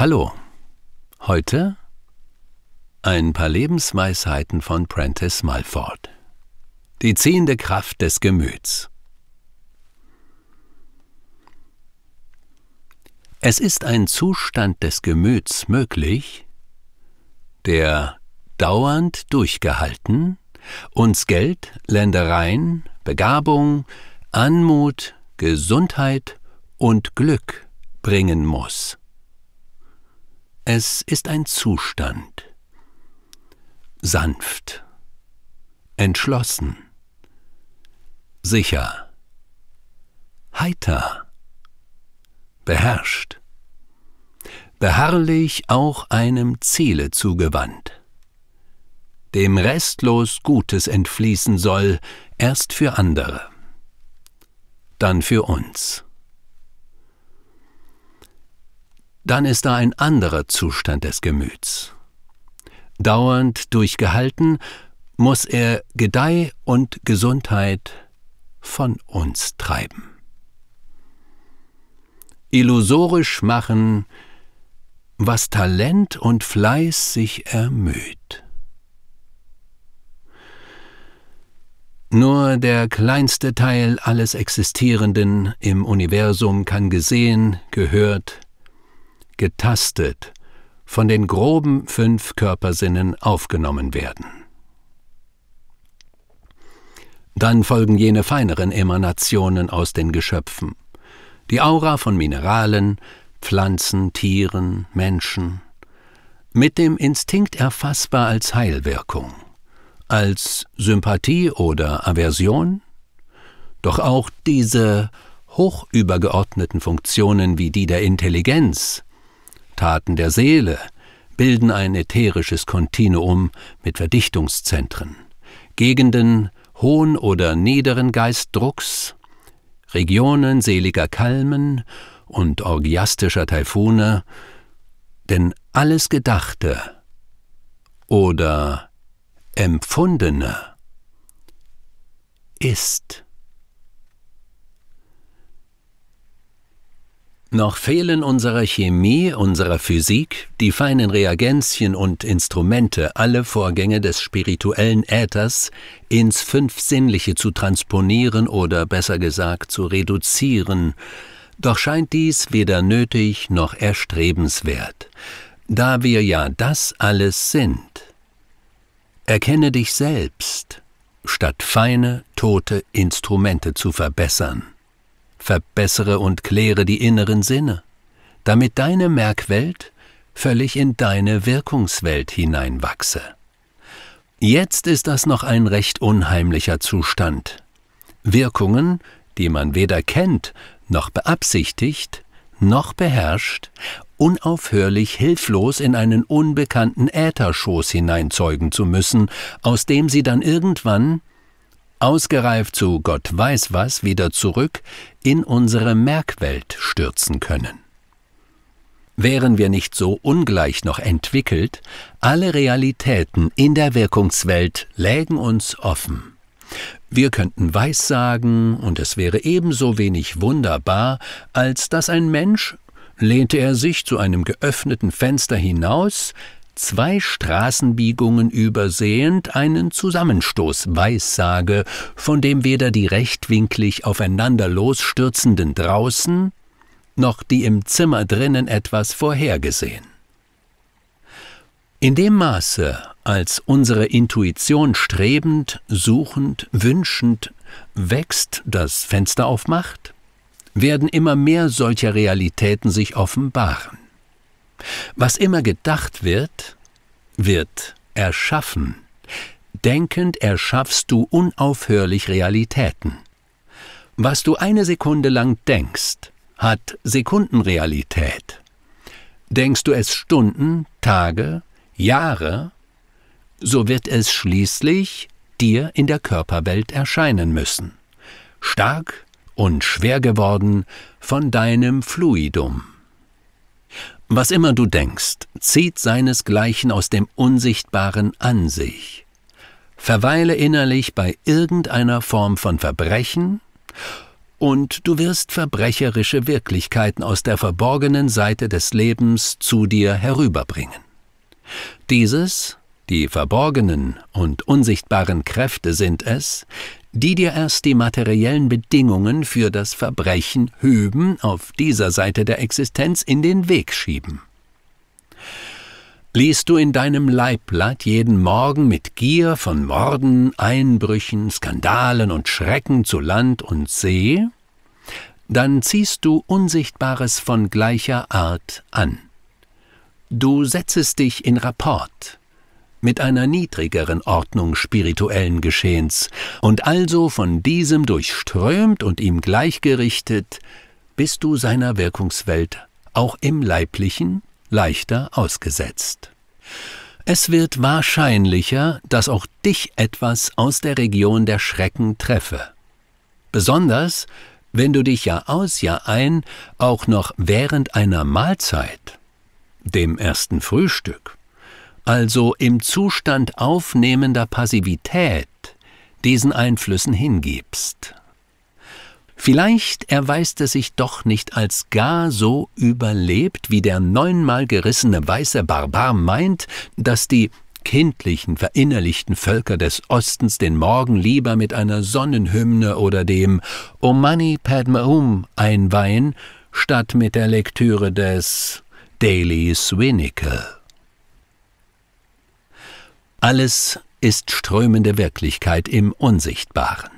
Hallo. Heute ein paar Lebensweisheiten von Prentice Mulford. Die ziehende Kraft des Gemüts. Es ist ein Zustand des Gemüts möglich, der dauernd durchgehalten uns Geld, Ländereien, Begabung, Anmut, Gesundheit und Glück bringen muss. Es ist ein Zustand. Sanft. Entschlossen. Sicher. Heiter. Beherrscht. Beharrlich auch einem Ziele zugewandt. Dem restlos Gutes entfließen soll, erst für andere, dann für uns. dann ist da ein anderer Zustand des Gemüts. Dauernd durchgehalten muss er Gedeih und Gesundheit von uns treiben. Illusorisch machen, was Talent und Fleiß sich ermüht. Nur der kleinste Teil alles Existierenden im Universum kann gesehen, gehört, getastet, von den groben fünf Körpersinnen aufgenommen werden. Dann folgen jene feineren Emanationen aus den Geschöpfen, die Aura von Mineralen, Pflanzen, Tieren, Menschen, mit dem Instinkt erfassbar als Heilwirkung, als Sympathie oder Aversion, doch auch diese hochübergeordneten Funktionen wie die der Intelligenz, Taten der Seele bilden ein ätherisches Kontinuum mit Verdichtungszentren, Gegenden hohen oder niederen Geistdrucks, Regionen seliger Kalmen und orgiastischer Taifune, denn alles Gedachte oder Empfundene ist. Noch fehlen unserer Chemie, unserer Physik, die feinen Reagenzien und Instrumente, alle Vorgänge des spirituellen Äthers ins Fünfsinnliche zu transponieren oder besser gesagt zu reduzieren, doch scheint dies weder nötig noch erstrebenswert, da wir ja das alles sind. Erkenne dich selbst, statt feine, tote Instrumente zu verbessern verbessere und kläre die inneren Sinne, damit deine Merkwelt völlig in deine Wirkungswelt hineinwachse. Jetzt ist das noch ein recht unheimlicher Zustand. Wirkungen, die man weder kennt, noch beabsichtigt, noch beherrscht, unaufhörlich hilflos in einen unbekannten Ätherschoß hineinzeugen zu müssen, aus dem sie dann irgendwann, ausgereift zu Gott weiß was, wieder zurück in unsere Merkwelt stürzen können. Wären wir nicht so ungleich noch entwickelt, alle Realitäten in der Wirkungswelt lägen uns offen. Wir könnten weissagen, und es wäre ebenso wenig wunderbar, als dass ein Mensch, lehnte er sich zu einem geöffneten Fenster hinaus, zwei Straßenbiegungen übersehend einen Zusammenstoß weissage, von dem weder die rechtwinklig aufeinander losstürzenden draußen noch die im Zimmer drinnen etwas vorhergesehen. In dem Maße, als unsere Intuition strebend, suchend, wünschend wächst, das Fenster aufmacht, werden immer mehr solcher Realitäten sich offenbaren. Was immer gedacht wird, wird erschaffen. Denkend erschaffst du unaufhörlich Realitäten. Was du eine Sekunde lang denkst, hat Sekundenrealität. Denkst du es Stunden, Tage, Jahre, so wird es schließlich dir in der Körperwelt erscheinen müssen, stark und schwer geworden von deinem Fluidum. Was immer du denkst, zieht seinesgleichen aus dem Unsichtbaren an sich. Verweile innerlich bei irgendeiner Form von Verbrechen, und du wirst verbrecherische Wirklichkeiten aus der verborgenen Seite des Lebens zu dir herüberbringen. Dieses, die verborgenen und unsichtbaren Kräfte sind es, die dir erst die materiellen Bedingungen für das Verbrechen hüben auf dieser Seite der Existenz in den Weg schieben. Liest du in deinem Leibblatt jeden Morgen mit Gier von Morden, Einbrüchen, Skandalen und Schrecken zu Land und See? Dann ziehst du Unsichtbares von gleicher Art an. Du setzest dich in Rapport mit einer niedrigeren Ordnung spirituellen Geschehens und also von diesem durchströmt und ihm gleichgerichtet, bist du seiner Wirkungswelt auch im Leiblichen leichter ausgesetzt. Es wird wahrscheinlicher, dass auch dich etwas aus der Region der Schrecken treffe. Besonders, wenn du dich Jahr aus Jahr ein auch noch während einer Mahlzeit, dem ersten Frühstück, also im Zustand aufnehmender Passivität, diesen Einflüssen hingibst. Vielleicht erweist es sich doch nicht als gar so überlebt, wie der neunmal gerissene weiße Barbar meint, dass die kindlichen, verinnerlichten Völker des Ostens den Morgen lieber mit einer Sonnenhymne oder dem Omani Padma Um einweihen, statt mit der Lektüre des Daily Swinnacle. Alles ist strömende Wirklichkeit im Unsichtbaren.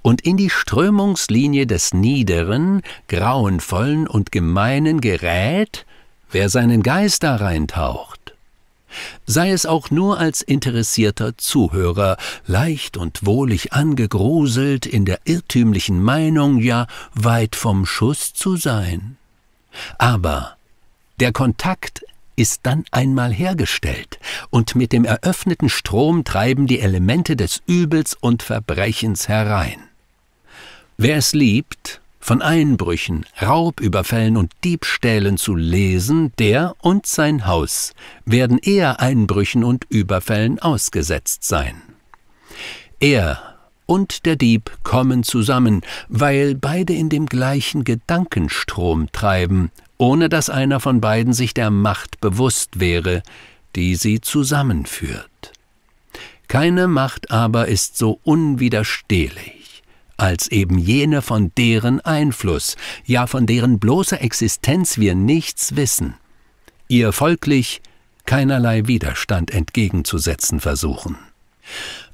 Und in die Strömungslinie des Niederen, Grauenvollen und Gemeinen gerät, wer seinen Geist da reintaucht. Sei es auch nur als interessierter Zuhörer, leicht und wohlig angegruselt in der irrtümlichen Meinung, ja weit vom Schuss zu sein. Aber der Kontakt ist dann einmal hergestellt, und mit dem eröffneten Strom treiben die Elemente des Übels und Verbrechens herein. Wer es liebt, von Einbrüchen, Raubüberfällen und Diebstählen zu lesen, der und sein Haus werden eher Einbrüchen und Überfällen ausgesetzt sein. Er und der Dieb kommen zusammen, weil beide in dem gleichen Gedankenstrom treiben ohne dass einer von beiden sich der Macht bewusst wäre, die sie zusammenführt. Keine Macht aber ist so unwiderstehlich als eben jene, von deren Einfluss, ja von deren bloßer Existenz wir nichts wissen, ihr folglich keinerlei Widerstand entgegenzusetzen versuchen.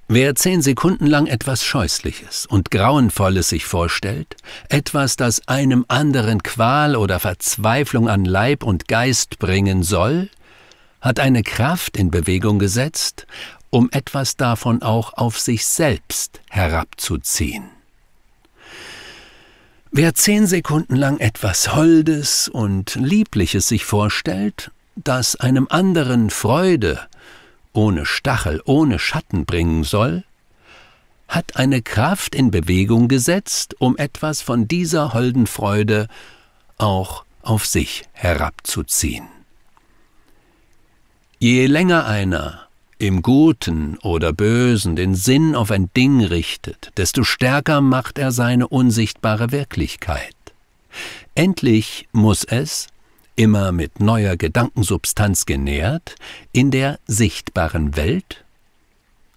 Wer zehn Sekunden lang etwas Scheußliches und Grauenvolles sich vorstellt, etwas, das einem anderen Qual oder Verzweiflung an Leib und Geist bringen soll, hat eine Kraft in Bewegung gesetzt, um etwas davon auch auf sich selbst herabzuziehen. Wer zehn Sekunden lang etwas Holdes und Liebliches sich vorstellt, das einem anderen Freude ohne Stachel, ohne Schatten bringen soll, hat eine Kraft in Bewegung gesetzt, um etwas von dieser holden Freude auch auf sich herabzuziehen. Je länger einer im Guten oder Bösen den Sinn auf ein Ding richtet, desto stärker macht er seine unsichtbare Wirklichkeit. Endlich muss es, immer mit neuer Gedankensubstanz genährt, in der sichtbaren Welt,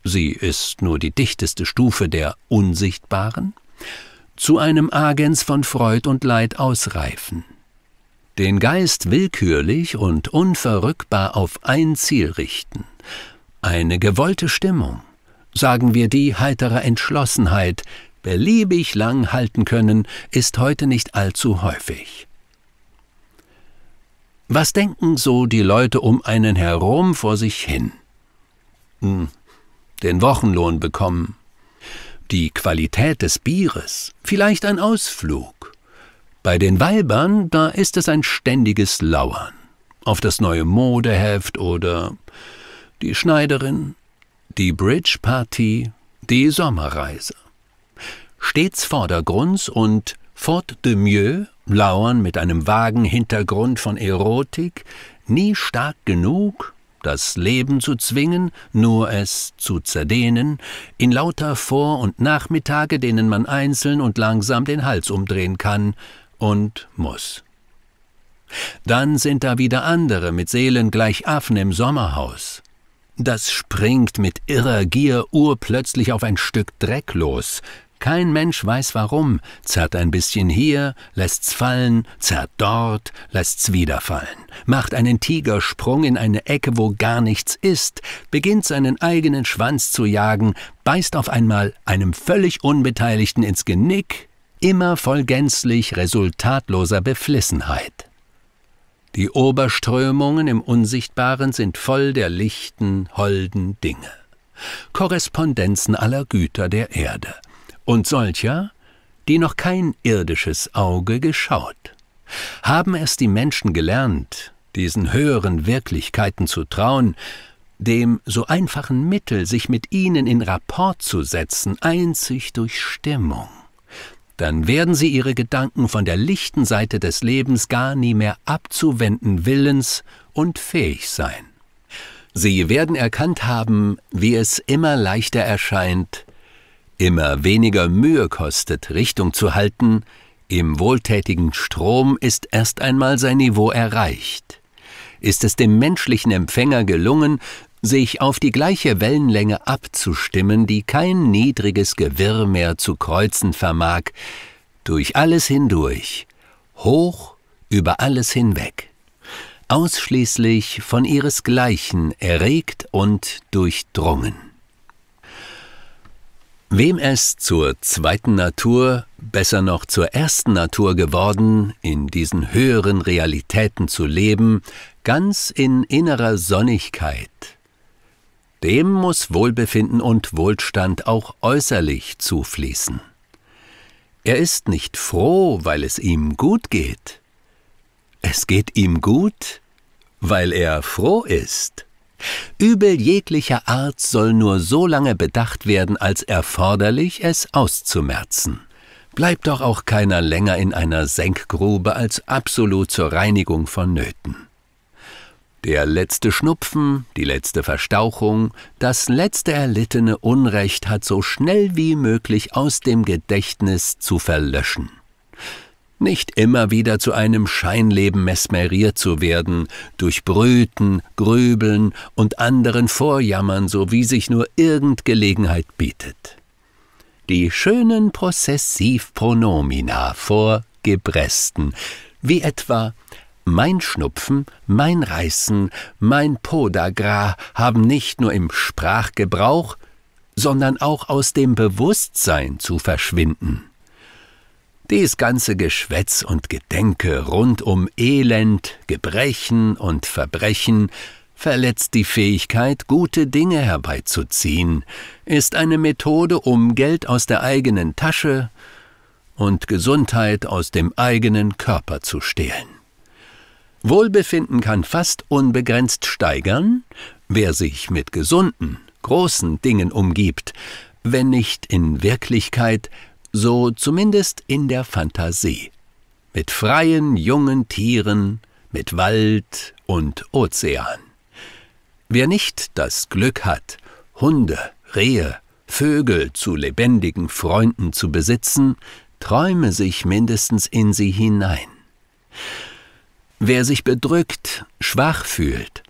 sie ist nur die dichteste Stufe der unsichtbaren, zu einem Agens von Freud und Leid ausreifen. Den Geist willkürlich und unverrückbar auf ein Ziel richten, eine gewollte Stimmung, sagen wir die heitere Entschlossenheit, beliebig lang halten können, ist heute nicht allzu häufig. Was denken so die Leute um einen herum vor sich hin? Hm, den Wochenlohn bekommen, die Qualität des Bieres, vielleicht ein Ausflug. Bei den Weibern, da ist es ein ständiges Lauern. Auf das neue Modeheft oder die Schneiderin, die Bridgeparty, die Sommerreise. Stets Vordergrunds und Fort de Mieux lauern mit einem vagen Hintergrund von Erotik, nie stark genug, das Leben zu zwingen, nur es zu zerdehnen, in lauter Vor- und Nachmittage, denen man einzeln und langsam den Hals umdrehen kann und muss. Dann sind da wieder andere mit Seelen gleich Affen im Sommerhaus. Das springt mit irrer Gier urplötzlich auf ein Stück Dreck los, kein Mensch weiß warum, zerrt ein bisschen hier, lässt's fallen, zerrt dort, lässt's wieder fallen, macht einen Tigersprung in eine Ecke, wo gar nichts ist, beginnt seinen eigenen Schwanz zu jagen, beißt auf einmal einem völlig Unbeteiligten ins Genick, immer voll gänzlich resultatloser Beflissenheit. Die Oberströmungen im Unsichtbaren sind voll der lichten, holden Dinge. Korrespondenzen aller Güter der Erde, und solcher, die noch kein irdisches Auge geschaut. Haben es die Menschen gelernt, diesen höheren Wirklichkeiten zu trauen, dem so einfachen Mittel, sich mit ihnen in Rapport zu setzen, einzig durch Stimmung, dann werden sie ihre Gedanken von der lichten Seite des Lebens gar nie mehr abzuwenden willens und fähig sein. Sie werden erkannt haben, wie es immer leichter erscheint, immer weniger Mühe kostet, Richtung zu halten, im wohltätigen Strom ist erst einmal sein Niveau erreicht. Ist es dem menschlichen Empfänger gelungen, sich auf die gleiche Wellenlänge abzustimmen, die kein niedriges Gewirr mehr zu kreuzen vermag, durch alles hindurch, hoch über alles hinweg, ausschließlich von ihresgleichen erregt und durchdrungen. Wem es zur zweiten Natur, besser noch zur ersten Natur geworden, in diesen höheren Realitäten zu leben, ganz in innerer Sonnigkeit, dem muss Wohlbefinden und Wohlstand auch äußerlich zufließen. Er ist nicht froh, weil es ihm gut geht. Es geht ihm gut, weil er froh ist. Übel jeglicher Art soll nur so lange bedacht werden, als erforderlich, es auszumerzen. Bleibt doch auch keiner länger in einer Senkgrube als absolut zur Reinigung vonnöten. Der letzte Schnupfen, die letzte Verstauchung, das letzte erlittene Unrecht hat so schnell wie möglich aus dem Gedächtnis zu verlöschen nicht immer wieder zu einem Scheinleben mesmeriert zu werden, durch Brüten, Grübeln und anderen Vorjammern, so wie sich nur irgend Gelegenheit bietet. Die schönen Prozessivpronomina vor Gebresten, wie etwa mein Schnupfen, mein Reißen, mein Podagra haben nicht nur im Sprachgebrauch, sondern auch aus dem Bewusstsein zu verschwinden. Dies ganze Geschwätz und Gedenke rund um Elend, Gebrechen und Verbrechen verletzt die Fähigkeit, gute Dinge herbeizuziehen, ist eine Methode, um Geld aus der eigenen Tasche und Gesundheit aus dem eigenen Körper zu stehlen. Wohlbefinden kann fast unbegrenzt steigern, wer sich mit gesunden, großen Dingen umgibt, wenn nicht in Wirklichkeit so zumindest in der Fantasie, mit freien, jungen Tieren, mit Wald und Ozean. Wer nicht das Glück hat, Hunde, Rehe, Vögel zu lebendigen Freunden zu besitzen, träume sich mindestens in sie hinein. Wer sich bedrückt, schwach fühlt,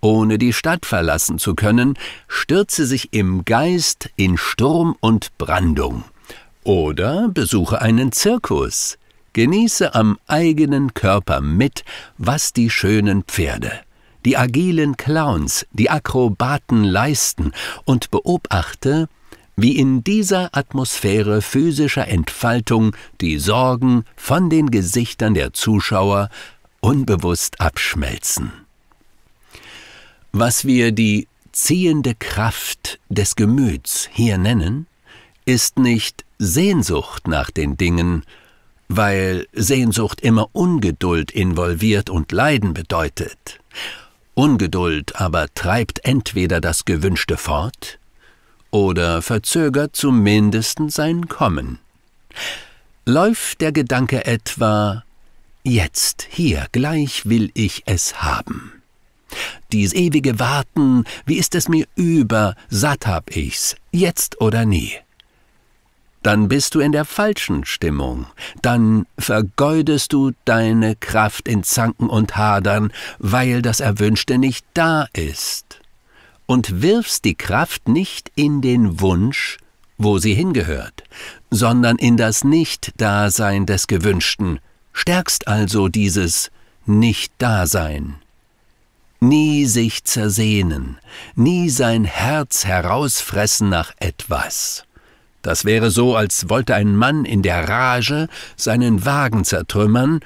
ohne die Stadt verlassen zu können, stürze sich im Geist in Sturm und Brandung, oder besuche einen Zirkus. Genieße am eigenen Körper mit, was die schönen Pferde, die agilen Clowns, die Akrobaten leisten und beobachte, wie in dieser Atmosphäre physischer Entfaltung die Sorgen von den Gesichtern der Zuschauer unbewusst abschmelzen. Was wir die ziehende Kraft des Gemüts hier nennen, ist nicht Sehnsucht nach den Dingen, weil Sehnsucht immer Ungeduld involviert und Leiden bedeutet. Ungeduld aber treibt entweder das Gewünschte fort oder verzögert zumindest sein Kommen. Läuft der Gedanke etwa Jetzt, hier, gleich will ich es haben. Dies ewige Warten, wie ist es mir über, satt hab ich's, jetzt oder nie dann bist du in der falschen Stimmung, dann vergeudest du deine Kraft in Zanken und Hadern, weil das Erwünschte nicht da ist, und wirfst die Kraft nicht in den Wunsch, wo sie hingehört, sondern in das Nicht-Dasein des Gewünschten, stärkst also dieses Nicht-Dasein. Nie sich zersehnen, nie sein Herz herausfressen nach etwas. Das wäre so, als wollte ein Mann in der Rage seinen Wagen zertrümmern,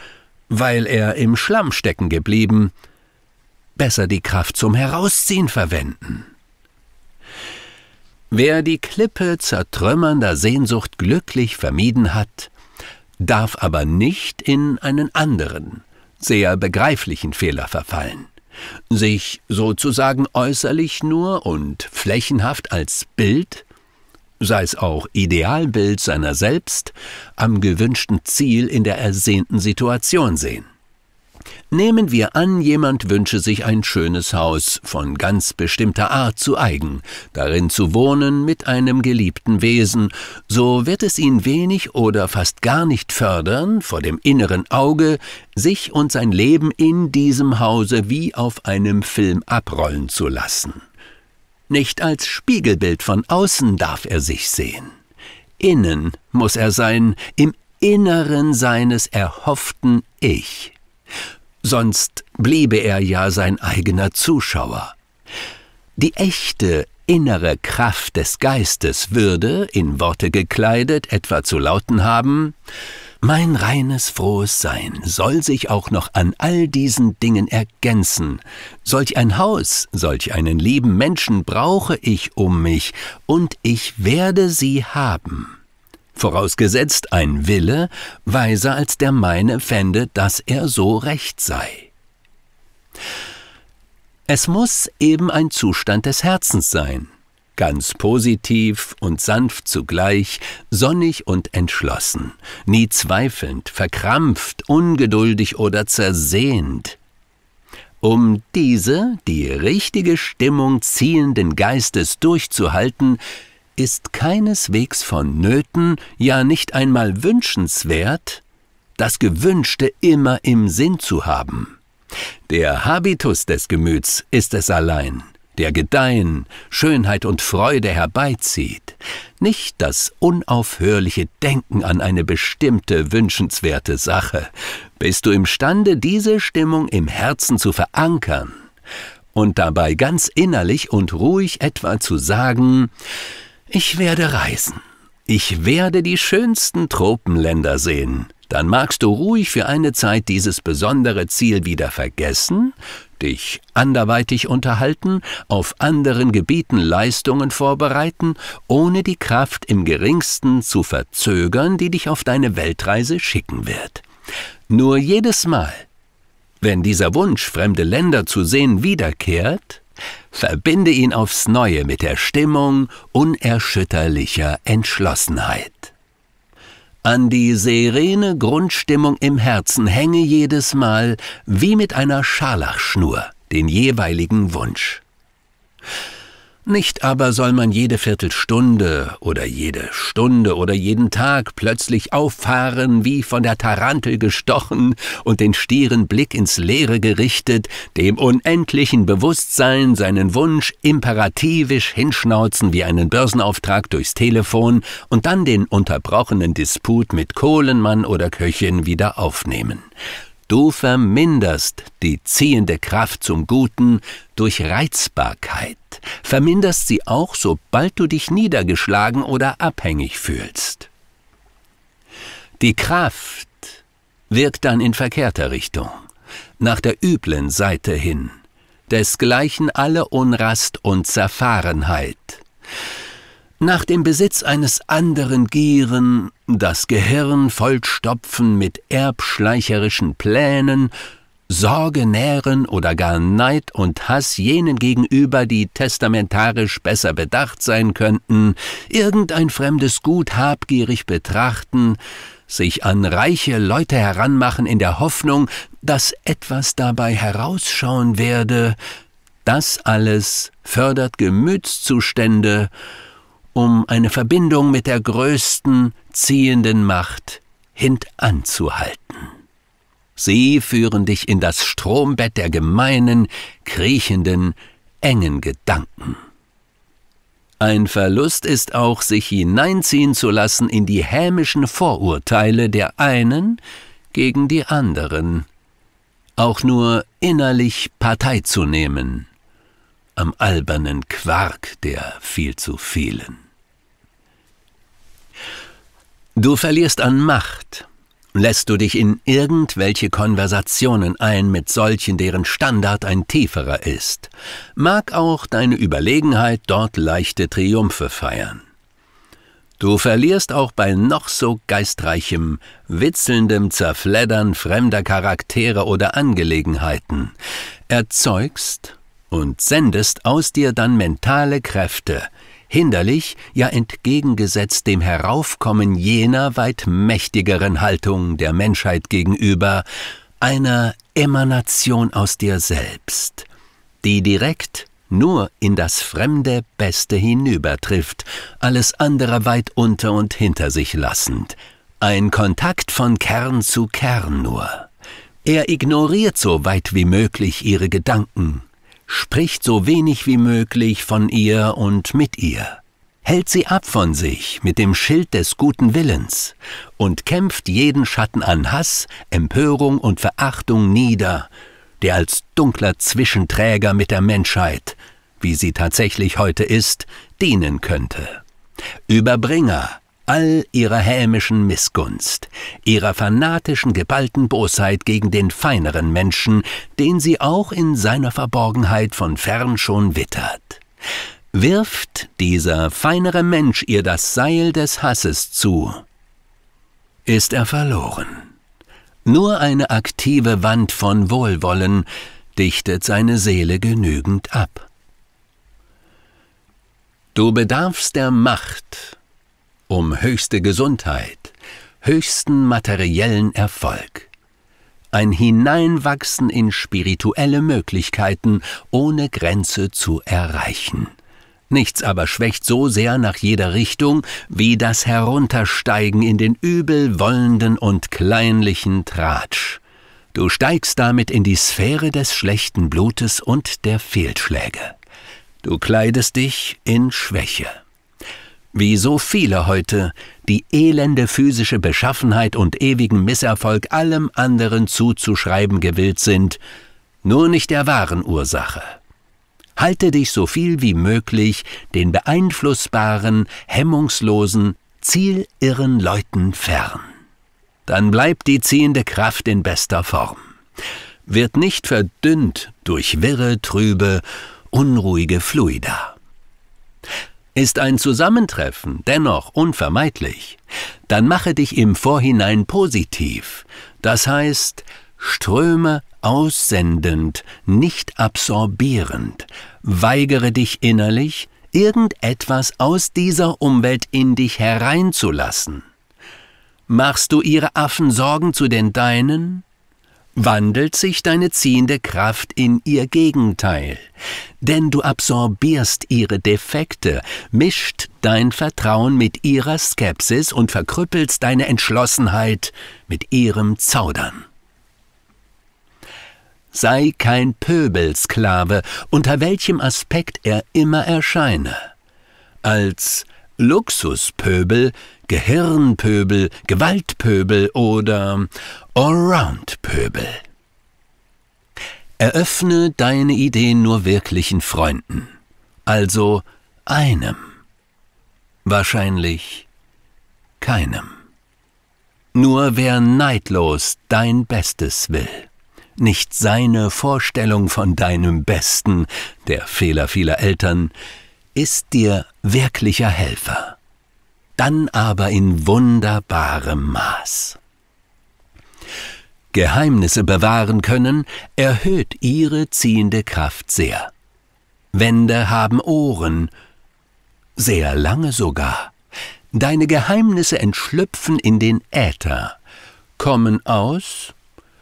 weil er im Schlamm stecken geblieben. Besser die Kraft zum Herausziehen verwenden. Wer die Klippe zertrümmernder Sehnsucht glücklich vermieden hat, darf aber nicht in einen anderen, sehr begreiflichen Fehler verfallen, sich sozusagen äußerlich nur und flächenhaft als Bild sei es auch Idealbild seiner selbst, am gewünschten Ziel in der ersehnten Situation sehen. Nehmen wir an, jemand wünsche sich ein schönes Haus von ganz bestimmter Art zu eigen, darin zu wohnen mit einem geliebten Wesen, so wird es ihn wenig oder fast gar nicht fördern, vor dem inneren Auge, sich und sein Leben in diesem Hause wie auf einem Film abrollen zu lassen. Nicht als Spiegelbild von außen darf er sich sehen. Innen muss er sein, im Inneren seines erhofften Ich. Sonst bliebe er ja sein eigener Zuschauer. Die echte innere Kraft des Geistes würde, in Worte gekleidet, etwa zu lauten haben mein reines, frohes Sein soll sich auch noch an all diesen Dingen ergänzen. Solch ein Haus, solch einen lieben Menschen brauche ich um mich, und ich werde sie haben. Vorausgesetzt ein Wille, weiser als der meine fände, dass er so recht sei. Es muss eben ein Zustand des Herzens sein, ganz positiv und sanft zugleich, sonnig und entschlossen, nie zweifelnd, verkrampft, ungeduldig oder zersehnt. Um diese, die richtige Stimmung ziehenden Geistes durchzuhalten, ist keineswegs vonnöten, ja nicht einmal wünschenswert, das Gewünschte immer im Sinn zu haben. Der Habitus des Gemüts ist es allein, der Gedeihen, Schönheit und Freude herbeizieht, nicht das unaufhörliche Denken an eine bestimmte wünschenswerte Sache, bist du imstande, diese Stimmung im Herzen zu verankern und dabei ganz innerlich und ruhig etwa zu sagen, ich werde reisen, ich werde die schönsten Tropenländer sehen, dann magst du ruhig für eine Zeit dieses besondere Ziel wieder vergessen dich anderweitig unterhalten, auf anderen Gebieten Leistungen vorbereiten, ohne die Kraft im geringsten zu verzögern, die dich auf deine Weltreise schicken wird. Nur jedes Mal, wenn dieser Wunsch, fremde Länder zu sehen, wiederkehrt, verbinde ihn aufs neue mit der Stimmung unerschütterlicher Entschlossenheit. An die serene Grundstimmung im Herzen hänge jedes Mal, wie mit einer Scharlachschnur, den jeweiligen Wunsch. Nicht aber soll man jede Viertelstunde oder jede Stunde oder jeden Tag plötzlich auffahren, wie von der Tarantel gestochen und den stieren Blick ins Leere gerichtet, dem unendlichen Bewusstsein seinen Wunsch imperativisch hinschnauzen wie einen Börsenauftrag durchs Telefon und dann den unterbrochenen Disput mit Kohlenmann oder Köchin wieder aufnehmen. Du verminderst die ziehende Kraft zum Guten durch Reizbarkeit, verminderst sie auch, sobald du dich niedergeschlagen oder abhängig fühlst. Die Kraft wirkt dann in verkehrter Richtung, nach der üblen Seite hin, desgleichen alle Unrast und Zerfahrenheit nach dem Besitz eines anderen gieren, das Gehirn vollstopfen mit erbschleicherischen Plänen, Sorge nähren oder gar Neid und Hass jenen gegenüber, die testamentarisch besser bedacht sein könnten, irgendein fremdes Gut habgierig betrachten, sich an reiche Leute heranmachen in der Hoffnung, dass etwas dabei herausschauen werde, das alles fördert Gemütszustände, um eine Verbindung mit der größten ziehenden Macht hintanzuhalten. Sie führen dich in das Strombett der gemeinen, kriechenden, engen Gedanken. Ein Verlust ist auch, sich hineinziehen zu lassen in die hämischen Vorurteile der einen gegen die anderen, auch nur innerlich Partei zu nehmen am albernen Quark der viel zu vielen. Du verlierst an Macht, lässt du dich in irgendwelche Konversationen ein mit solchen, deren Standard ein tieferer ist, mag auch deine Überlegenheit dort leichte Triumphe feiern. Du verlierst auch bei noch so geistreichem, witzelndem Zerfleddern fremder Charaktere oder Angelegenheiten, erzeugst und sendest aus dir dann mentale Kräfte, hinderlich, ja entgegengesetzt dem Heraufkommen jener weit mächtigeren Haltung der Menschheit gegenüber, einer Emanation aus dir selbst, die direkt nur in das fremde Beste hinübertrifft, alles andere weit unter und hinter sich lassend, ein Kontakt von Kern zu Kern nur. Er ignoriert so weit wie möglich ihre Gedanken, spricht so wenig wie möglich von ihr und mit ihr, hält sie ab von sich mit dem Schild des guten Willens und kämpft jeden Schatten an Hass, Empörung und Verachtung nieder, der als dunkler Zwischenträger mit der Menschheit, wie sie tatsächlich heute ist, dienen könnte. Überbringer, all ihrer hämischen Missgunst, ihrer fanatischen geballten Bosheit gegen den feineren Menschen, den sie auch in seiner Verborgenheit von fern schon wittert. Wirft dieser feinere Mensch ihr das Seil des Hasses zu, ist er verloren. Nur eine aktive Wand von Wohlwollen dichtet seine Seele genügend ab. Du bedarfst der Macht, um höchste Gesundheit, höchsten materiellen Erfolg. Ein Hineinwachsen in spirituelle Möglichkeiten, ohne Grenze zu erreichen. Nichts aber schwächt so sehr nach jeder Richtung wie das Heruntersteigen in den übelwollenden und kleinlichen Tratsch. Du steigst damit in die Sphäre des schlechten Blutes und der Fehlschläge. Du kleidest dich in Schwäche. Wie so viele heute, die elende physische Beschaffenheit und ewigen Misserfolg allem anderen zuzuschreiben gewillt sind, nur nicht der wahren Ursache. Halte dich so viel wie möglich den beeinflussbaren, hemmungslosen, zielirren Leuten fern. Dann bleibt die ziehende Kraft in bester Form. Wird nicht verdünnt durch wirre, trübe, unruhige Fluida. Ist ein Zusammentreffen dennoch unvermeidlich, dann mache dich im Vorhinein positiv, das heißt, ströme aussendend, nicht absorbierend, weigere dich innerlich, irgendetwas aus dieser Umwelt in dich hereinzulassen. Machst du ihre Affen Sorgen zu den deinen? wandelt sich deine ziehende Kraft in ihr Gegenteil. Denn du absorbierst ihre Defekte, mischt dein Vertrauen mit ihrer Skepsis und verkrüppelst deine Entschlossenheit mit ihrem Zaudern. Sei kein Pöbelsklave, unter welchem Aspekt er immer erscheine. Als Luxuspöbel, Gehirnpöbel, Gewaltpöbel oder Allround Pöbel. Eröffne deine Ideen nur wirklichen Freunden, also einem. Wahrscheinlich keinem. Nur wer neidlos dein Bestes will, nicht seine Vorstellung von deinem Besten, der Fehler vieler Eltern, ist dir wirklicher Helfer. Dann aber in wunderbarem Maß. Geheimnisse bewahren können, erhöht ihre ziehende Kraft sehr. Wände haben Ohren, sehr lange sogar. Deine Geheimnisse entschlüpfen in den Äther, kommen aus,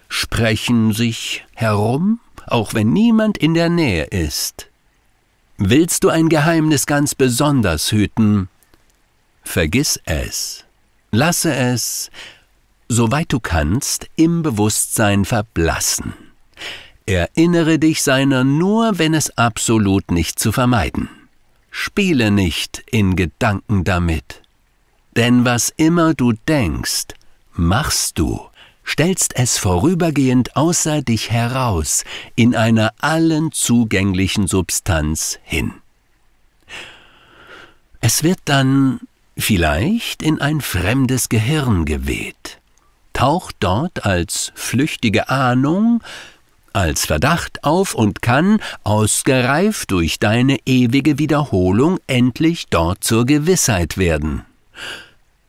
sprechen sich herum, auch wenn niemand in der Nähe ist. Willst du ein Geheimnis ganz besonders hüten? Vergiss es, lasse es soweit du kannst, im Bewusstsein verblassen. Erinnere dich seiner nur, wenn es absolut nicht zu vermeiden. Spiele nicht in Gedanken damit. Denn was immer du denkst, machst du, stellst es vorübergehend außer dich heraus, in einer allen zugänglichen Substanz hin. Es wird dann vielleicht in ein fremdes Gehirn geweht, taucht dort als flüchtige Ahnung, als Verdacht auf und kann, ausgereift durch deine ewige Wiederholung, endlich dort zur Gewissheit werden.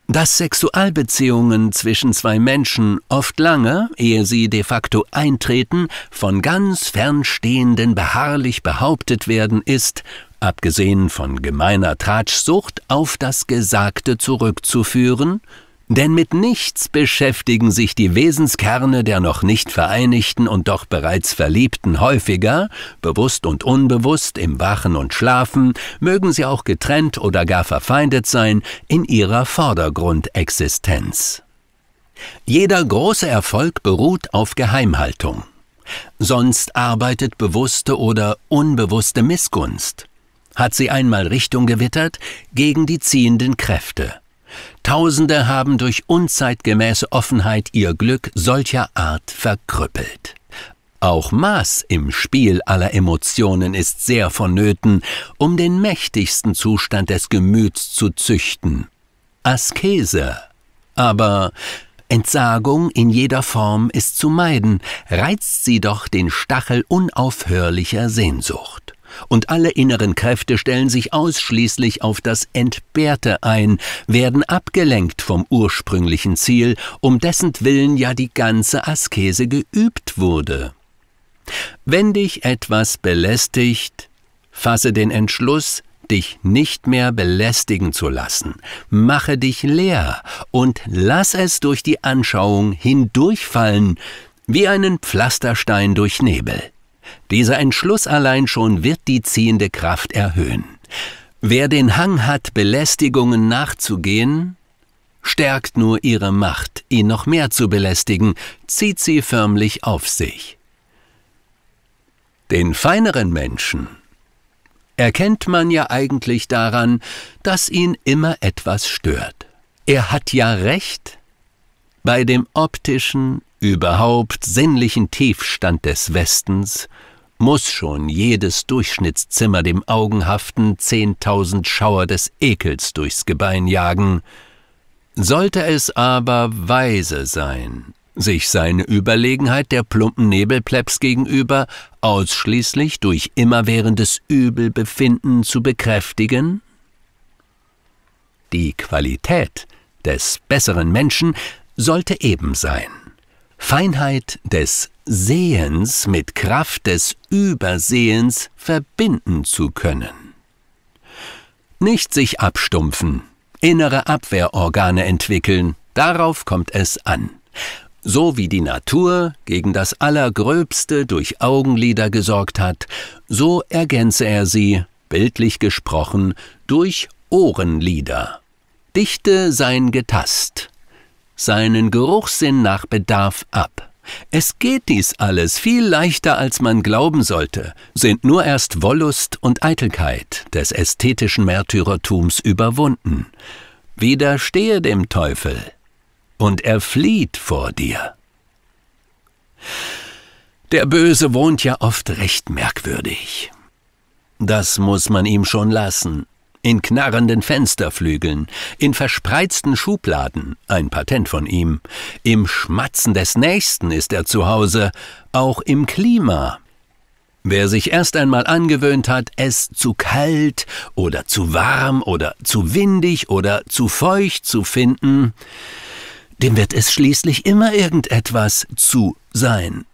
Dass Sexualbeziehungen zwischen zwei Menschen oft lange, ehe sie de facto eintreten, von ganz Fernstehenden beharrlich behauptet werden, ist, abgesehen von gemeiner Tratschsucht, auf das Gesagte zurückzuführen, denn mit nichts beschäftigen sich die Wesenskerne der noch nicht vereinigten und doch bereits Verliebten häufiger, bewusst und unbewusst, im Wachen und Schlafen, mögen sie auch getrennt oder gar verfeindet sein, in ihrer Vordergrundexistenz. Jeder große Erfolg beruht auf Geheimhaltung. Sonst arbeitet bewusste oder unbewusste Missgunst. Hat sie einmal Richtung gewittert gegen die ziehenden Kräfte. Tausende haben durch unzeitgemäße Offenheit ihr Glück solcher Art verkrüppelt. Auch Maß im Spiel aller Emotionen ist sehr vonnöten, um den mächtigsten Zustand des Gemüts zu züchten. Askese. Aber Entsagung in jeder Form ist zu meiden, reizt sie doch den Stachel unaufhörlicher Sehnsucht und alle inneren Kräfte stellen sich ausschließlich auf das Entbehrte ein, werden abgelenkt vom ursprünglichen Ziel, um dessen Willen ja die ganze Askese geübt wurde. Wenn dich etwas belästigt, fasse den Entschluss, dich nicht mehr belästigen zu lassen. Mache dich leer und lass es durch die Anschauung hindurchfallen, wie einen Pflasterstein durch Nebel. Dieser Entschluss allein schon wird die ziehende Kraft erhöhen. Wer den Hang hat, Belästigungen nachzugehen, stärkt nur ihre Macht, ihn noch mehr zu belästigen, zieht sie förmlich auf sich. Den feineren Menschen erkennt man ja eigentlich daran, dass ihn immer etwas stört. Er hat ja recht bei dem optischen, überhaupt sinnlichen Tiefstand des Westens, muss schon jedes Durchschnittszimmer dem augenhaften zehntausend Schauer des Ekels durchs Gebein jagen. Sollte es aber weise sein, sich seine Überlegenheit der plumpen Nebelplebs gegenüber ausschließlich durch immerwährendes Übelbefinden zu bekräftigen? Die Qualität des besseren Menschen sollte eben sein. Feinheit des Sehens mit Kraft des Übersehens verbinden zu können. Nicht sich abstumpfen, innere Abwehrorgane entwickeln, darauf kommt es an. So wie die Natur gegen das Allergröbste durch Augenlider gesorgt hat, so ergänze er sie, bildlich gesprochen, durch Ohrenlider. Dichte sein Getast, seinen Geruchssinn nach Bedarf ab. Es geht dies alles viel leichter, als man glauben sollte, sind nur erst Wollust und Eitelkeit des ästhetischen Märtyrertums überwunden. Widerstehe dem Teufel, und er flieht vor dir. Der Böse wohnt ja oft recht merkwürdig. Das muss man ihm schon lassen, in knarrenden Fensterflügeln, in verspreizten Schubladen, ein Patent von ihm, im Schmatzen des Nächsten ist er zu Hause, auch im Klima. Wer sich erst einmal angewöhnt hat, es zu kalt oder zu warm oder zu windig oder zu feucht zu finden, dem wird es schließlich immer irgendetwas zu sein.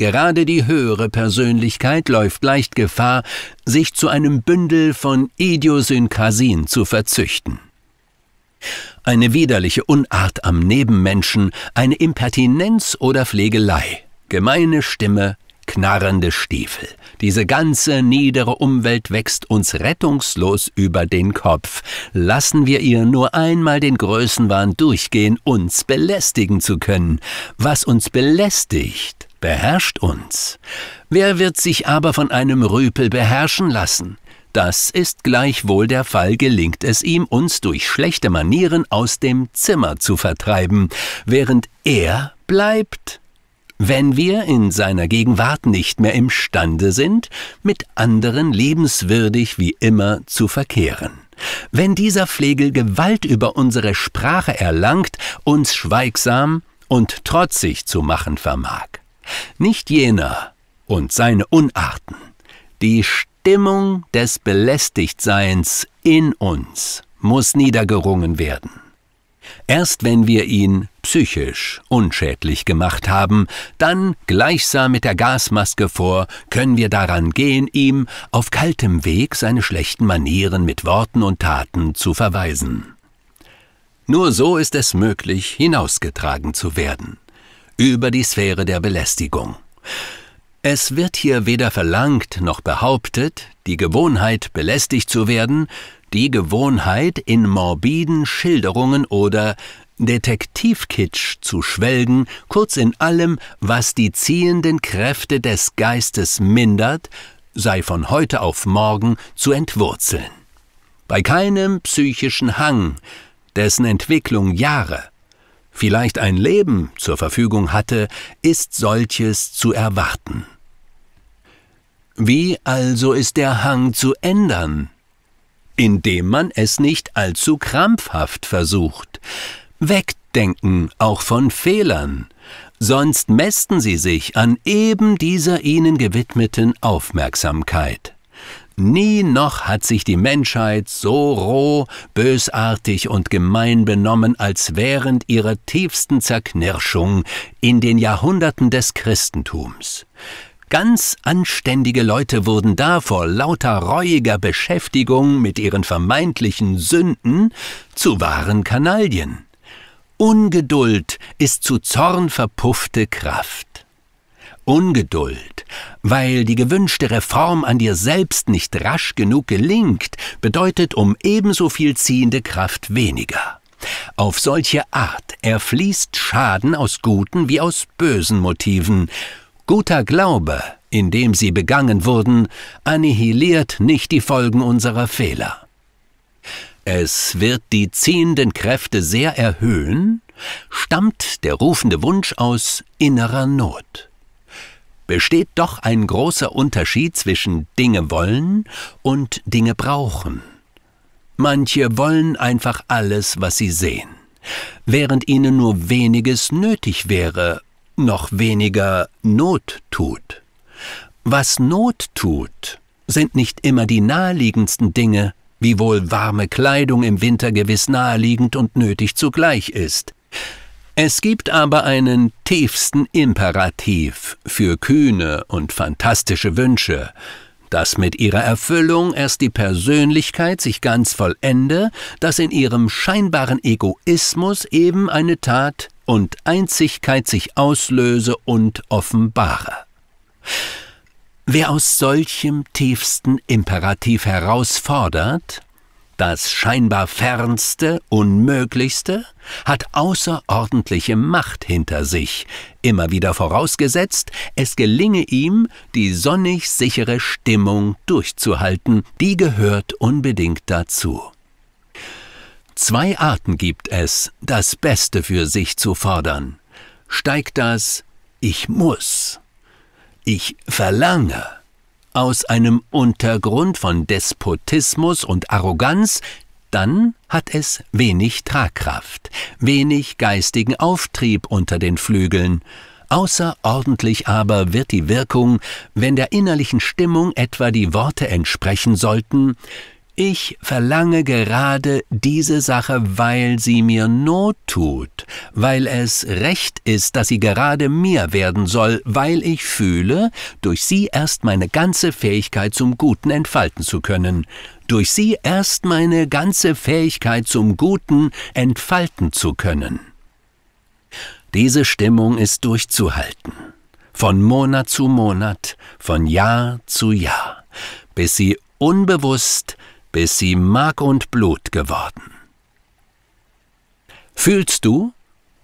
Gerade die höhere Persönlichkeit läuft leicht Gefahr, sich zu einem Bündel von Idiosynkrasien zu verzüchten. Eine widerliche Unart am Nebenmenschen, eine Impertinenz oder Pflegelei, gemeine Stimme, knarrende Stiefel. Diese ganze niedere Umwelt wächst uns rettungslos über den Kopf. Lassen wir ihr nur einmal den Größenwahn durchgehen, uns belästigen zu können. Was uns belästigt, beherrscht uns. Wer wird sich aber von einem Rüpel beherrschen lassen? Das ist gleichwohl der Fall, gelingt es ihm, uns durch schlechte Manieren aus dem Zimmer zu vertreiben, während er bleibt. Wenn wir in seiner Gegenwart nicht mehr imstande sind, mit anderen lebenswürdig wie immer zu verkehren. Wenn dieser Flegel Gewalt über unsere Sprache erlangt, uns schweigsam und trotzig zu machen vermag. Nicht jener und seine Unarten. Die Stimmung des Belästigtseins in uns muss niedergerungen werden. Erst wenn wir ihn psychisch unschädlich gemacht haben, dann gleichsam mit der Gasmaske vor, können wir daran gehen, ihm auf kaltem Weg seine schlechten Manieren mit Worten und Taten zu verweisen. Nur so ist es möglich, hinausgetragen zu werden über die Sphäre der Belästigung. Es wird hier weder verlangt noch behauptet, die Gewohnheit belästigt zu werden, die Gewohnheit in morbiden Schilderungen oder Detektivkitsch zu schwelgen, kurz in allem, was die ziehenden Kräfte des Geistes mindert, sei von heute auf morgen zu entwurzeln. Bei keinem psychischen Hang, dessen Entwicklung Jahre, vielleicht ein Leben zur Verfügung hatte, ist solches zu erwarten. Wie also ist der Hang zu ändern? Indem man es nicht allzu krampfhaft versucht. Wegdenken auch von Fehlern. Sonst mästen sie sich an eben dieser ihnen gewidmeten Aufmerksamkeit. Nie noch hat sich die Menschheit so roh, bösartig und gemein benommen als während ihrer tiefsten Zerknirschung in den Jahrhunderten des Christentums. Ganz anständige Leute wurden da vor lauter reuiger Beschäftigung mit ihren vermeintlichen Sünden zu wahren Kanaillen. Ungeduld ist zu Zorn verpuffte Kraft. Ungeduld. Weil die gewünschte Reform an dir selbst nicht rasch genug gelingt, bedeutet um ebenso viel ziehende Kraft weniger. Auf solche Art erfließt Schaden aus guten wie aus bösen Motiven. Guter Glaube, in dem sie begangen wurden, annihiliert nicht die Folgen unserer Fehler. Es wird die ziehenden Kräfte sehr erhöhen, stammt der rufende Wunsch aus innerer Not besteht doch ein großer Unterschied zwischen Dinge wollen und Dinge brauchen. Manche wollen einfach alles, was sie sehen, während ihnen nur weniges nötig wäre, noch weniger Not tut. Was Not tut, sind nicht immer die naheliegendsten Dinge, wiewohl warme Kleidung im Winter gewiss naheliegend und nötig zugleich ist. Es gibt aber einen tiefsten Imperativ für kühne und fantastische Wünsche, dass mit ihrer Erfüllung erst die Persönlichkeit sich ganz vollende, dass in ihrem scheinbaren Egoismus eben eine Tat und Einzigkeit sich auslöse und offenbare. Wer aus solchem tiefsten Imperativ herausfordert, das scheinbar Fernste, Unmöglichste hat außerordentliche Macht hinter sich, immer wieder vorausgesetzt, es gelinge ihm, die sonnig sichere Stimmung durchzuhalten, die gehört unbedingt dazu. Zwei Arten gibt es, das Beste für sich zu fordern. Steigt das Ich muss, ich verlange aus einem Untergrund von Despotismus und Arroganz, dann hat es wenig Tragkraft, wenig geistigen Auftrieb unter den Flügeln. Außerordentlich aber wird die Wirkung, wenn der innerlichen Stimmung etwa die Worte entsprechen sollten, ich verlange gerade diese Sache, weil sie mir Not tut, weil es recht ist, dass sie gerade mir werden soll, weil ich fühle, durch sie erst meine ganze Fähigkeit zum Guten entfalten zu können, durch sie erst meine ganze Fähigkeit zum Guten entfalten zu können. Diese Stimmung ist durchzuhalten, von Monat zu Monat, von Jahr zu Jahr, bis sie unbewusst bis sie Mark und Blut geworden. Fühlst du,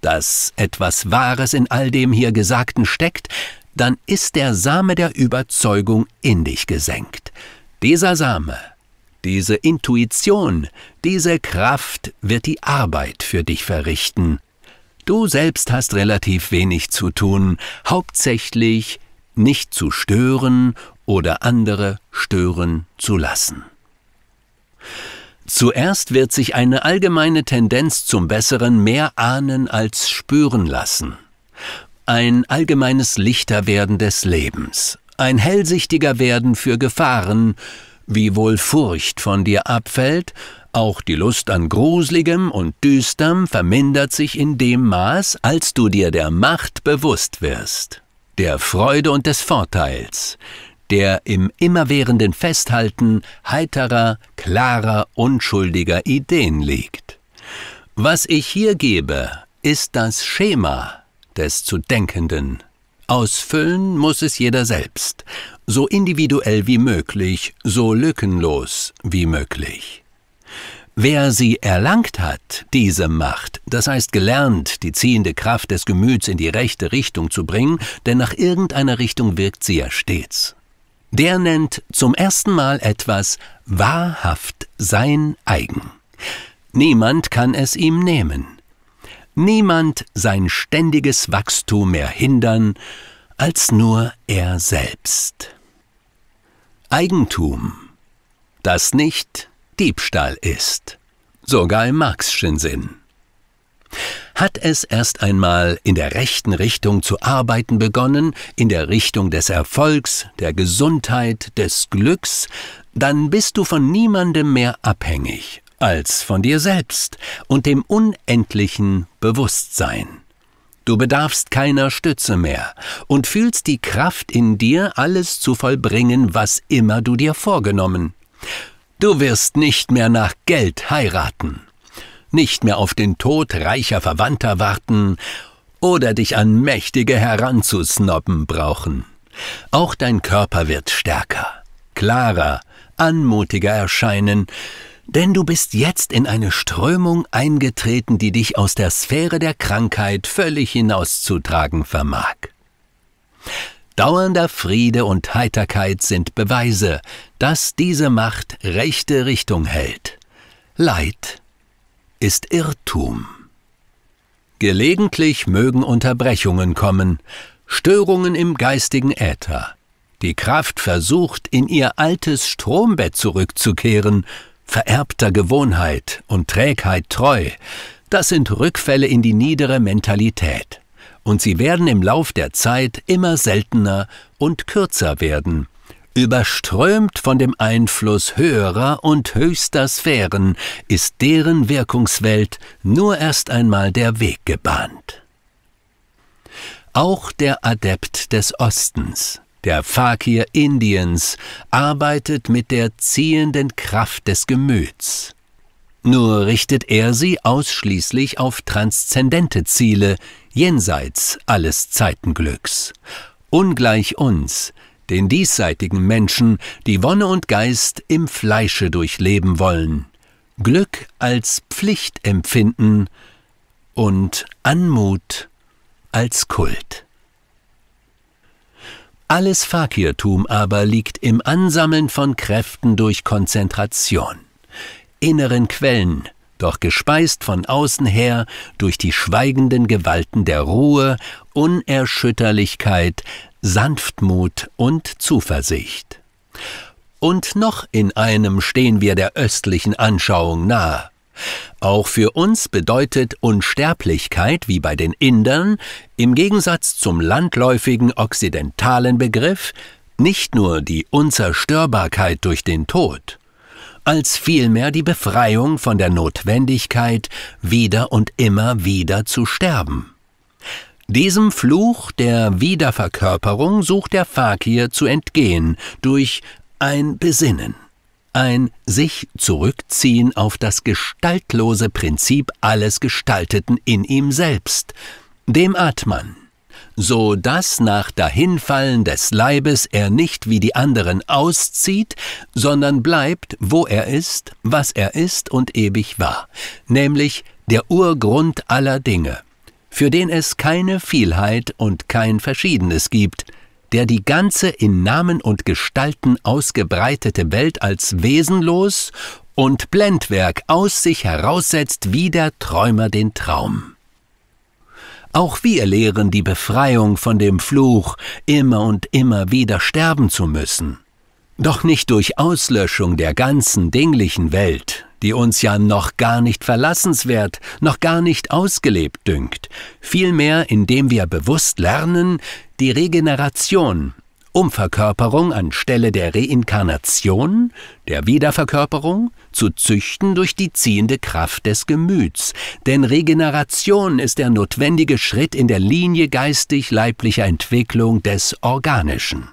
dass etwas Wahres in all dem hier Gesagten steckt, dann ist der Same der Überzeugung in dich gesenkt. Dieser Same, diese Intuition, diese Kraft wird die Arbeit für dich verrichten. Du selbst hast relativ wenig zu tun, hauptsächlich nicht zu stören oder andere stören zu lassen. Zuerst wird sich eine allgemeine Tendenz zum Besseren mehr ahnen als spüren lassen. Ein allgemeines Lichterwerden des Lebens, ein hellsichtiger Werden für Gefahren, wie wohl Furcht von dir abfällt, auch die Lust an Gruseligem und Düsterm vermindert sich in dem Maß, als du dir der Macht bewusst wirst, der Freude und des Vorteils, der im immerwährenden Festhalten heiterer, klarer, unschuldiger Ideen liegt. Was ich hier gebe, ist das Schema des zu Denkenden. Ausfüllen muss es jeder selbst, so individuell wie möglich, so lückenlos wie möglich. Wer sie erlangt hat, diese Macht, das heißt gelernt, die ziehende Kraft des Gemüts in die rechte Richtung zu bringen, denn nach irgendeiner Richtung wirkt sie ja stets. Der nennt zum ersten Mal etwas wahrhaft sein eigen. Niemand kann es ihm nehmen. Niemand sein ständiges Wachstum mehr hindern, als nur er selbst. Eigentum, das nicht Diebstahl ist. Sogar im Marx'schen Sinn. Hat es erst einmal in der rechten Richtung zu arbeiten begonnen, in der Richtung des Erfolgs, der Gesundheit, des Glücks, dann bist du von niemandem mehr abhängig als von dir selbst und dem unendlichen Bewusstsein. Du bedarfst keiner Stütze mehr und fühlst die Kraft in dir, alles zu vollbringen, was immer du dir vorgenommen. Du wirst nicht mehr nach Geld heiraten nicht mehr auf den Tod reicher Verwandter warten oder dich an Mächtige heranzusnobben brauchen. Auch dein Körper wird stärker, klarer, anmutiger erscheinen, denn du bist jetzt in eine Strömung eingetreten, die dich aus der Sphäre der Krankheit völlig hinauszutragen vermag. Dauernder Friede und Heiterkeit sind Beweise, dass diese Macht rechte Richtung hält. Leid ist Irrtum. Gelegentlich mögen Unterbrechungen kommen, Störungen im geistigen Äther. Die Kraft versucht, in ihr altes Strombett zurückzukehren, vererbter Gewohnheit und Trägheit treu. Das sind Rückfälle in die niedere Mentalität. Und sie werden im Lauf der Zeit immer seltener und kürzer werden, Überströmt von dem Einfluss höherer und höchster Sphären ist deren Wirkungswelt nur erst einmal der Weg gebahnt. Auch der Adept des Ostens, der Fakir Indiens, arbeitet mit der ziehenden Kraft des Gemüts. Nur richtet er sie ausschließlich auf transzendente Ziele, jenseits alles Zeitenglücks. Ungleich uns den diesseitigen Menschen, die Wonne und Geist im Fleische durchleben wollen, Glück als Pflicht empfinden und Anmut als Kult. Alles Fakirtum aber liegt im Ansammeln von Kräften durch Konzentration, inneren Quellen, doch gespeist von außen her durch die schweigenden Gewalten der Ruhe, Unerschütterlichkeit, Sanftmut und Zuversicht. Und noch in einem stehen wir der östlichen Anschauung nahe. Auch für uns bedeutet Unsterblichkeit, wie bei den Indern, im Gegensatz zum landläufigen okzidentalen Begriff, nicht nur die Unzerstörbarkeit durch den Tod, als vielmehr die Befreiung von der Notwendigkeit, wieder und immer wieder zu sterben. Diesem Fluch der Wiederverkörperung sucht der Fakir zu entgehen durch ein Besinnen, ein sich zurückziehen auf das gestaltlose Prinzip alles Gestalteten in ihm selbst, dem Atman, so dass nach Dahinfallen des Leibes er nicht wie die anderen auszieht, sondern bleibt, wo er ist, was er ist und ewig war, nämlich der Urgrund aller Dinge für den es keine Vielheit und kein Verschiedenes gibt, der die ganze in Namen und Gestalten ausgebreitete Welt als wesenlos und Blendwerk aus sich heraussetzt wie der Träumer den Traum. Auch wir lehren die Befreiung von dem Fluch, immer und immer wieder sterben zu müssen. Doch nicht durch Auslöschung der ganzen dinglichen Welt, die uns ja noch gar nicht verlassenswert, noch gar nicht ausgelebt dünkt, vielmehr indem wir bewusst lernen, die Regeneration, Umverkörperung anstelle der Reinkarnation, der Wiederverkörperung, zu züchten durch die ziehende Kraft des Gemüts. Denn Regeneration ist der notwendige Schritt in der Linie geistig-leiblicher Entwicklung des Organischen.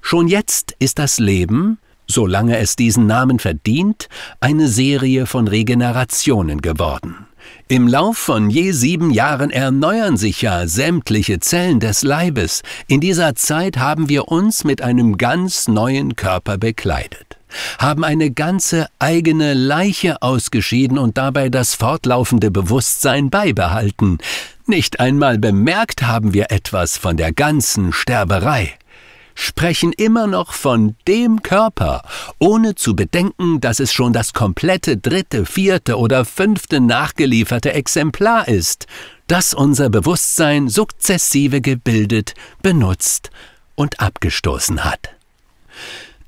Schon jetzt ist das Leben, solange es diesen Namen verdient, eine Serie von Regenerationen geworden. Im Lauf von je sieben Jahren erneuern sich ja sämtliche Zellen des Leibes. In dieser Zeit haben wir uns mit einem ganz neuen Körper bekleidet, haben eine ganze eigene Leiche ausgeschieden und dabei das fortlaufende Bewusstsein beibehalten. Nicht einmal bemerkt haben wir etwas von der ganzen Sterberei sprechen immer noch von dem Körper, ohne zu bedenken, dass es schon das komplette dritte, vierte oder fünfte nachgelieferte Exemplar ist, das unser Bewusstsein sukzessive gebildet, benutzt und abgestoßen hat.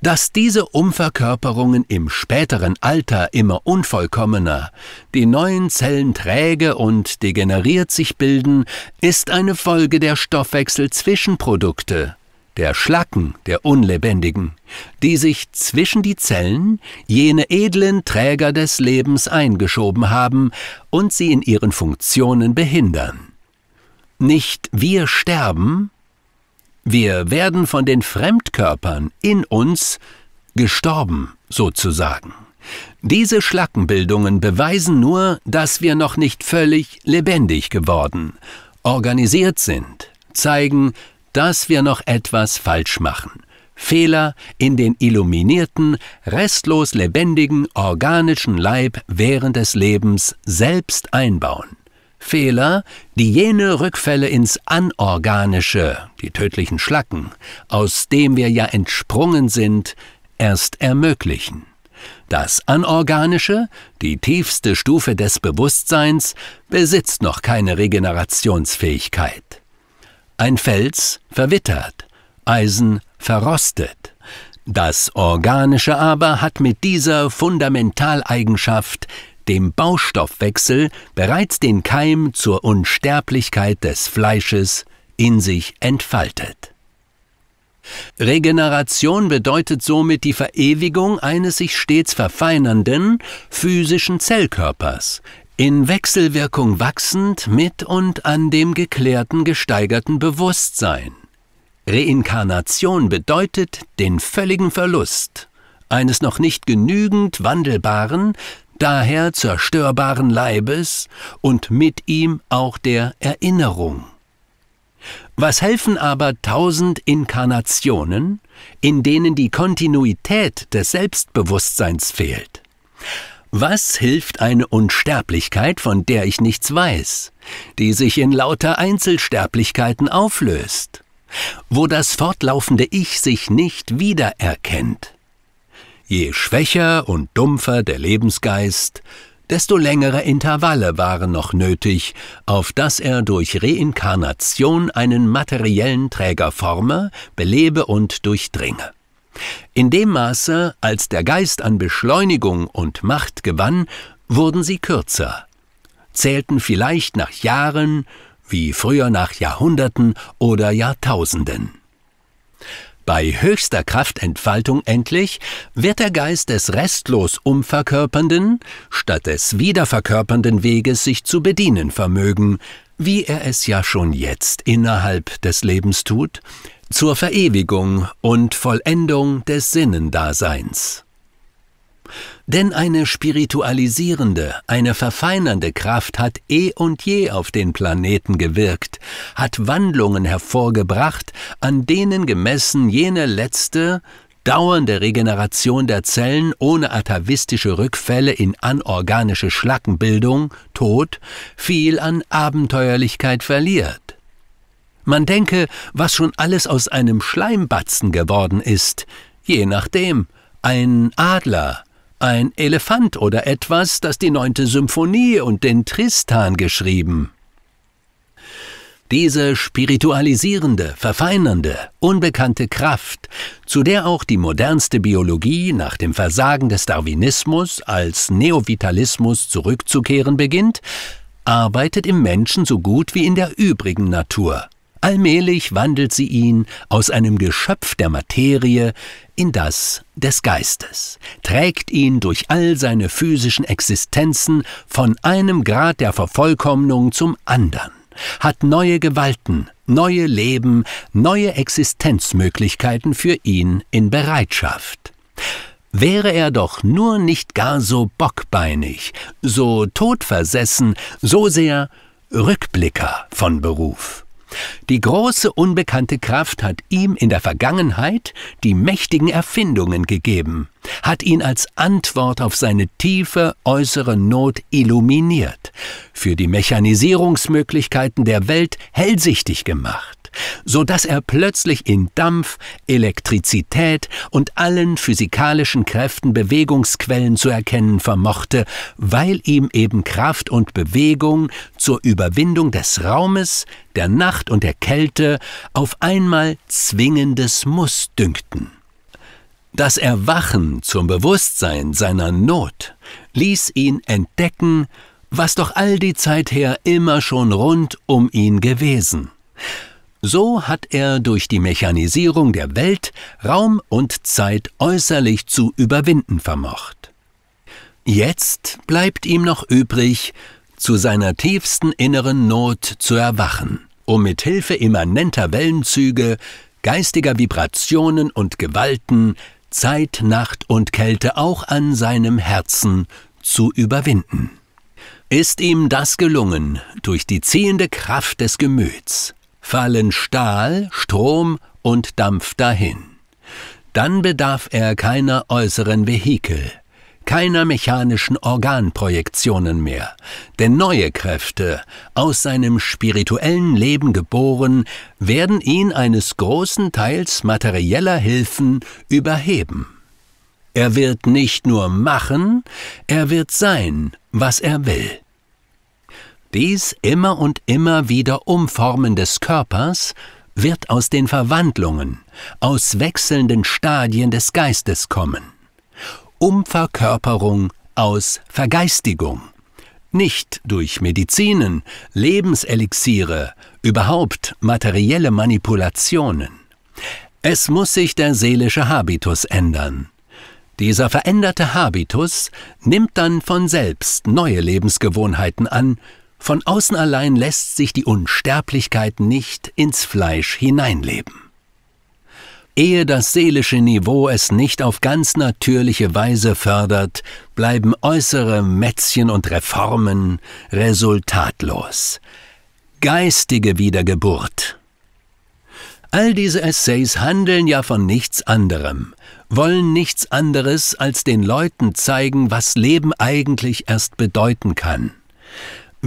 Dass diese Umverkörperungen im späteren Alter immer unvollkommener, die neuen Zellen träge und degeneriert sich bilden, ist eine Folge der Stoffwechselzwischenprodukte, der Schlacken der Unlebendigen, die sich zwischen die Zellen, jene edlen Träger des Lebens eingeschoben haben und sie in ihren Funktionen behindern. Nicht wir sterben, wir werden von den Fremdkörpern in uns gestorben, sozusagen. Diese Schlackenbildungen beweisen nur, dass wir noch nicht völlig lebendig geworden, organisiert sind, zeigen, dass wir noch etwas falsch machen. Fehler in den illuminierten, restlos lebendigen, organischen Leib während des Lebens selbst einbauen. Fehler, die jene Rückfälle ins Anorganische, die tödlichen Schlacken, aus dem wir ja entsprungen sind, erst ermöglichen. Das Anorganische, die tiefste Stufe des Bewusstseins, besitzt noch keine Regenerationsfähigkeit. Ein Fels verwittert, Eisen verrostet. Das Organische aber hat mit dieser Fundamentaleigenschaft, dem Baustoffwechsel, bereits den Keim zur Unsterblichkeit des Fleisches in sich entfaltet. Regeneration bedeutet somit die Verewigung eines sich stets verfeinernden physischen Zellkörpers, in Wechselwirkung wachsend mit und an dem geklärten gesteigerten Bewusstsein. Reinkarnation bedeutet den völligen Verlust eines noch nicht genügend wandelbaren, daher zerstörbaren Leibes und mit ihm auch der Erinnerung. Was helfen aber tausend Inkarnationen, in denen die Kontinuität des Selbstbewusstseins fehlt? Was hilft eine Unsterblichkeit, von der ich nichts weiß, die sich in lauter Einzelsterblichkeiten auflöst, wo das fortlaufende Ich sich nicht wiedererkennt? Je schwächer und dumpfer der Lebensgeist, desto längere Intervalle waren noch nötig, auf dass er durch Reinkarnation einen materiellen Träger forme, belebe und durchdringe. In dem Maße, als der Geist an Beschleunigung und Macht gewann, wurden sie kürzer, zählten vielleicht nach Jahren, wie früher nach Jahrhunderten oder Jahrtausenden. Bei höchster Kraftentfaltung endlich wird der Geist des restlos umverkörpernden statt des wiederverkörpernden Weges sich zu bedienen vermögen, wie er es ja schon jetzt innerhalb des Lebens tut, zur Verewigung und Vollendung des Sinnendaseins. Denn eine spiritualisierende, eine verfeinernde Kraft hat eh und je auf den Planeten gewirkt, hat Wandlungen hervorgebracht, an denen gemessen jene letzte, dauernde Regeneration der Zellen ohne atavistische Rückfälle in anorganische Schlackenbildung, Tod, viel an Abenteuerlichkeit verliert. Man denke, was schon alles aus einem Schleimbatzen geworden ist, je nachdem, ein Adler, ein Elefant oder etwas, das die neunte Symphonie und den Tristan geschrieben. Diese spiritualisierende, verfeinernde, unbekannte Kraft, zu der auch die modernste Biologie nach dem Versagen des Darwinismus als Neovitalismus zurückzukehren beginnt, arbeitet im Menschen so gut wie in der übrigen Natur. Allmählich wandelt sie ihn aus einem Geschöpf der Materie in das des Geistes, trägt ihn durch all seine physischen Existenzen von einem Grad der Vervollkommnung zum anderen, hat neue Gewalten, neue Leben, neue Existenzmöglichkeiten für ihn in Bereitschaft. Wäre er doch nur nicht gar so bockbeinig, so todversessen, so sehr Rückblicker von Beruf. Die große unbekannte Kraft hat ihm in der Vergangenheit die mächtigen Erfindungen gegeben, hat ihn als Antwort auf seine tiefe äußere Not illuminiert, für die Mechanisierungsmöglichkeiten der Welt hellsichtig gemacht so dass er plötzlich in Dampf, Elektrizität und allen physikalischen Kräften Bewegungsquellen zu erkennen vermochte, weil ihm eben Kraft und Bewegung zur Überwindung des Raumes, der Nacht und der Kälte auf einmal zwingendes Muss dünkten. Das Erwachen zum Bewusstsein seiner Not ließ ihn entdecken, was doch all die Zeit her immer schon rund um ihn gewesen. So hat er durch die Mechanisierung der Welt Raum und Zeit äußerlich zu überwinden vermocht. Jetzt bleibt ihm noch übrig, zu seiner tiefsten inneren Not zu erwachen, um mit Hilfe immanenter Wellenzüge, geistiger Vibrationen und Gewalten Zeit, Nacht und Kälte auch an seinem Herzen zu überwinden. Ist ihm das gelungen durch die ziehende Kraft des Gemüts, fallen Stahl, Strom und Dampf dahin. Dann bedarf er keiner äußeren Vehikel, keiner mechanischen Organprojektionen mehr, denn neue Kräfte, aus seinem spirituellen Leben geboren, werden ihn eines großen Teils materieller Hilfen überheben. Er wird nicht nur machen, er wird sein, was er will. Dies immer und immer wieder Umformen des Körpers wird aus den Verwandlungen, aus wechselnden Stadien des Geistes kommen. Umverkörperung aus Vergeistigung. Nicht durch Medizinen, Lebenselixiere, überhaupt materielle Manipulationen. Es muss sich der seelische Habitus ändern. Dieser veränderte Habitus nimmt dann von selbst neue Lebensgewohnheiten an, von außen allein lässt sich die Unsterblichkeit nicht ins Fleisch hineinleben. Ehe das seelische Niveau es nicht auf ganz natürliche Weise fördert, bleiben äußere Mätzchen und Reformen resultatlos. Geistige Wiedergeburt. All diese Essays handeln ja von nichts anderem, wollen nichts anderes als den Leuten zeigen, was Leben eigentlich erst bedeuten kann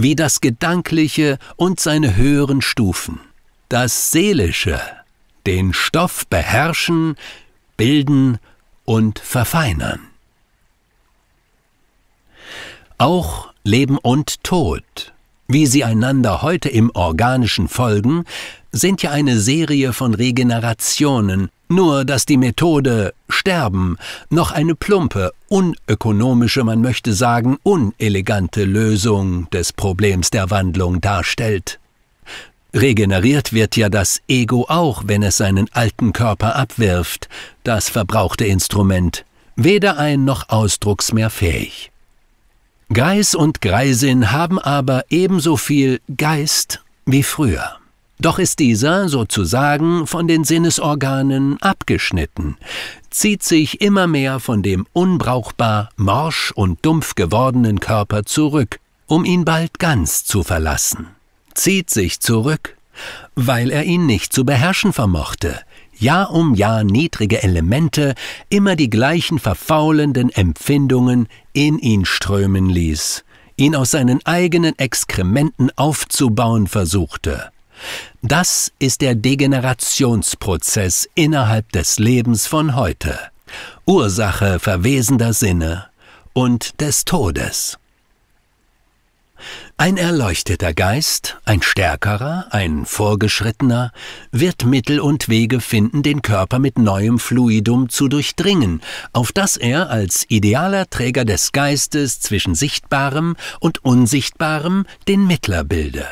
wie das Gedankliche und seine höheren Stufen, das Seelische, den Stoff beherrschen, bilden und verfeinern. Auch Leben und Tod, wie sie einander heute im Organischen folgen, sind ja eine Serie von Regenerationen, nur dass die Methode Sterben noch eine plumpe, unökonomische, man möchte sagen unelegante Lösung des Problems der Wandlung darstellt. Regeneriert wird ja das Ego auch, wenn es seinen alten Körper abwirft, das verbrauchte Instrument, weder ein noch Ausdrucks mehr fähig. Greis und Greisin haben aber ebenso viel Geist wie früher. Doch ist dieser sozusagen von den Sinnesorganen abgeschnitten, zieht sich immer mehr von dem unbrauchbar, morsch und dumpf gewordenen Körper zurück, um ihn bald ganz zu verlassen, zieht sich zurück, weil er ihn nicht zu beherrschen vermochte, Jahr um Jahr niedrige Elemente, immer die gleichen verfaulenden Empfindungen in ihn strömen ließ, ihn aus seinen eigenen Exkrementen aufzubauen versuchte das ist der Degenerationsprozess innerhalb des Lebens von heute, Ursache verwesender Sinne und des Todes. Ein erleuchteter Geist, ein stärkerer, ein vorgeschrittener, wird Mittel und Wege finden, den Körper mit neuem Fluidum zu durchdringen, auf das er als idealer Träger des Geistes zwischen Sichtbarem und Unsichtbarem den Mittler bilde.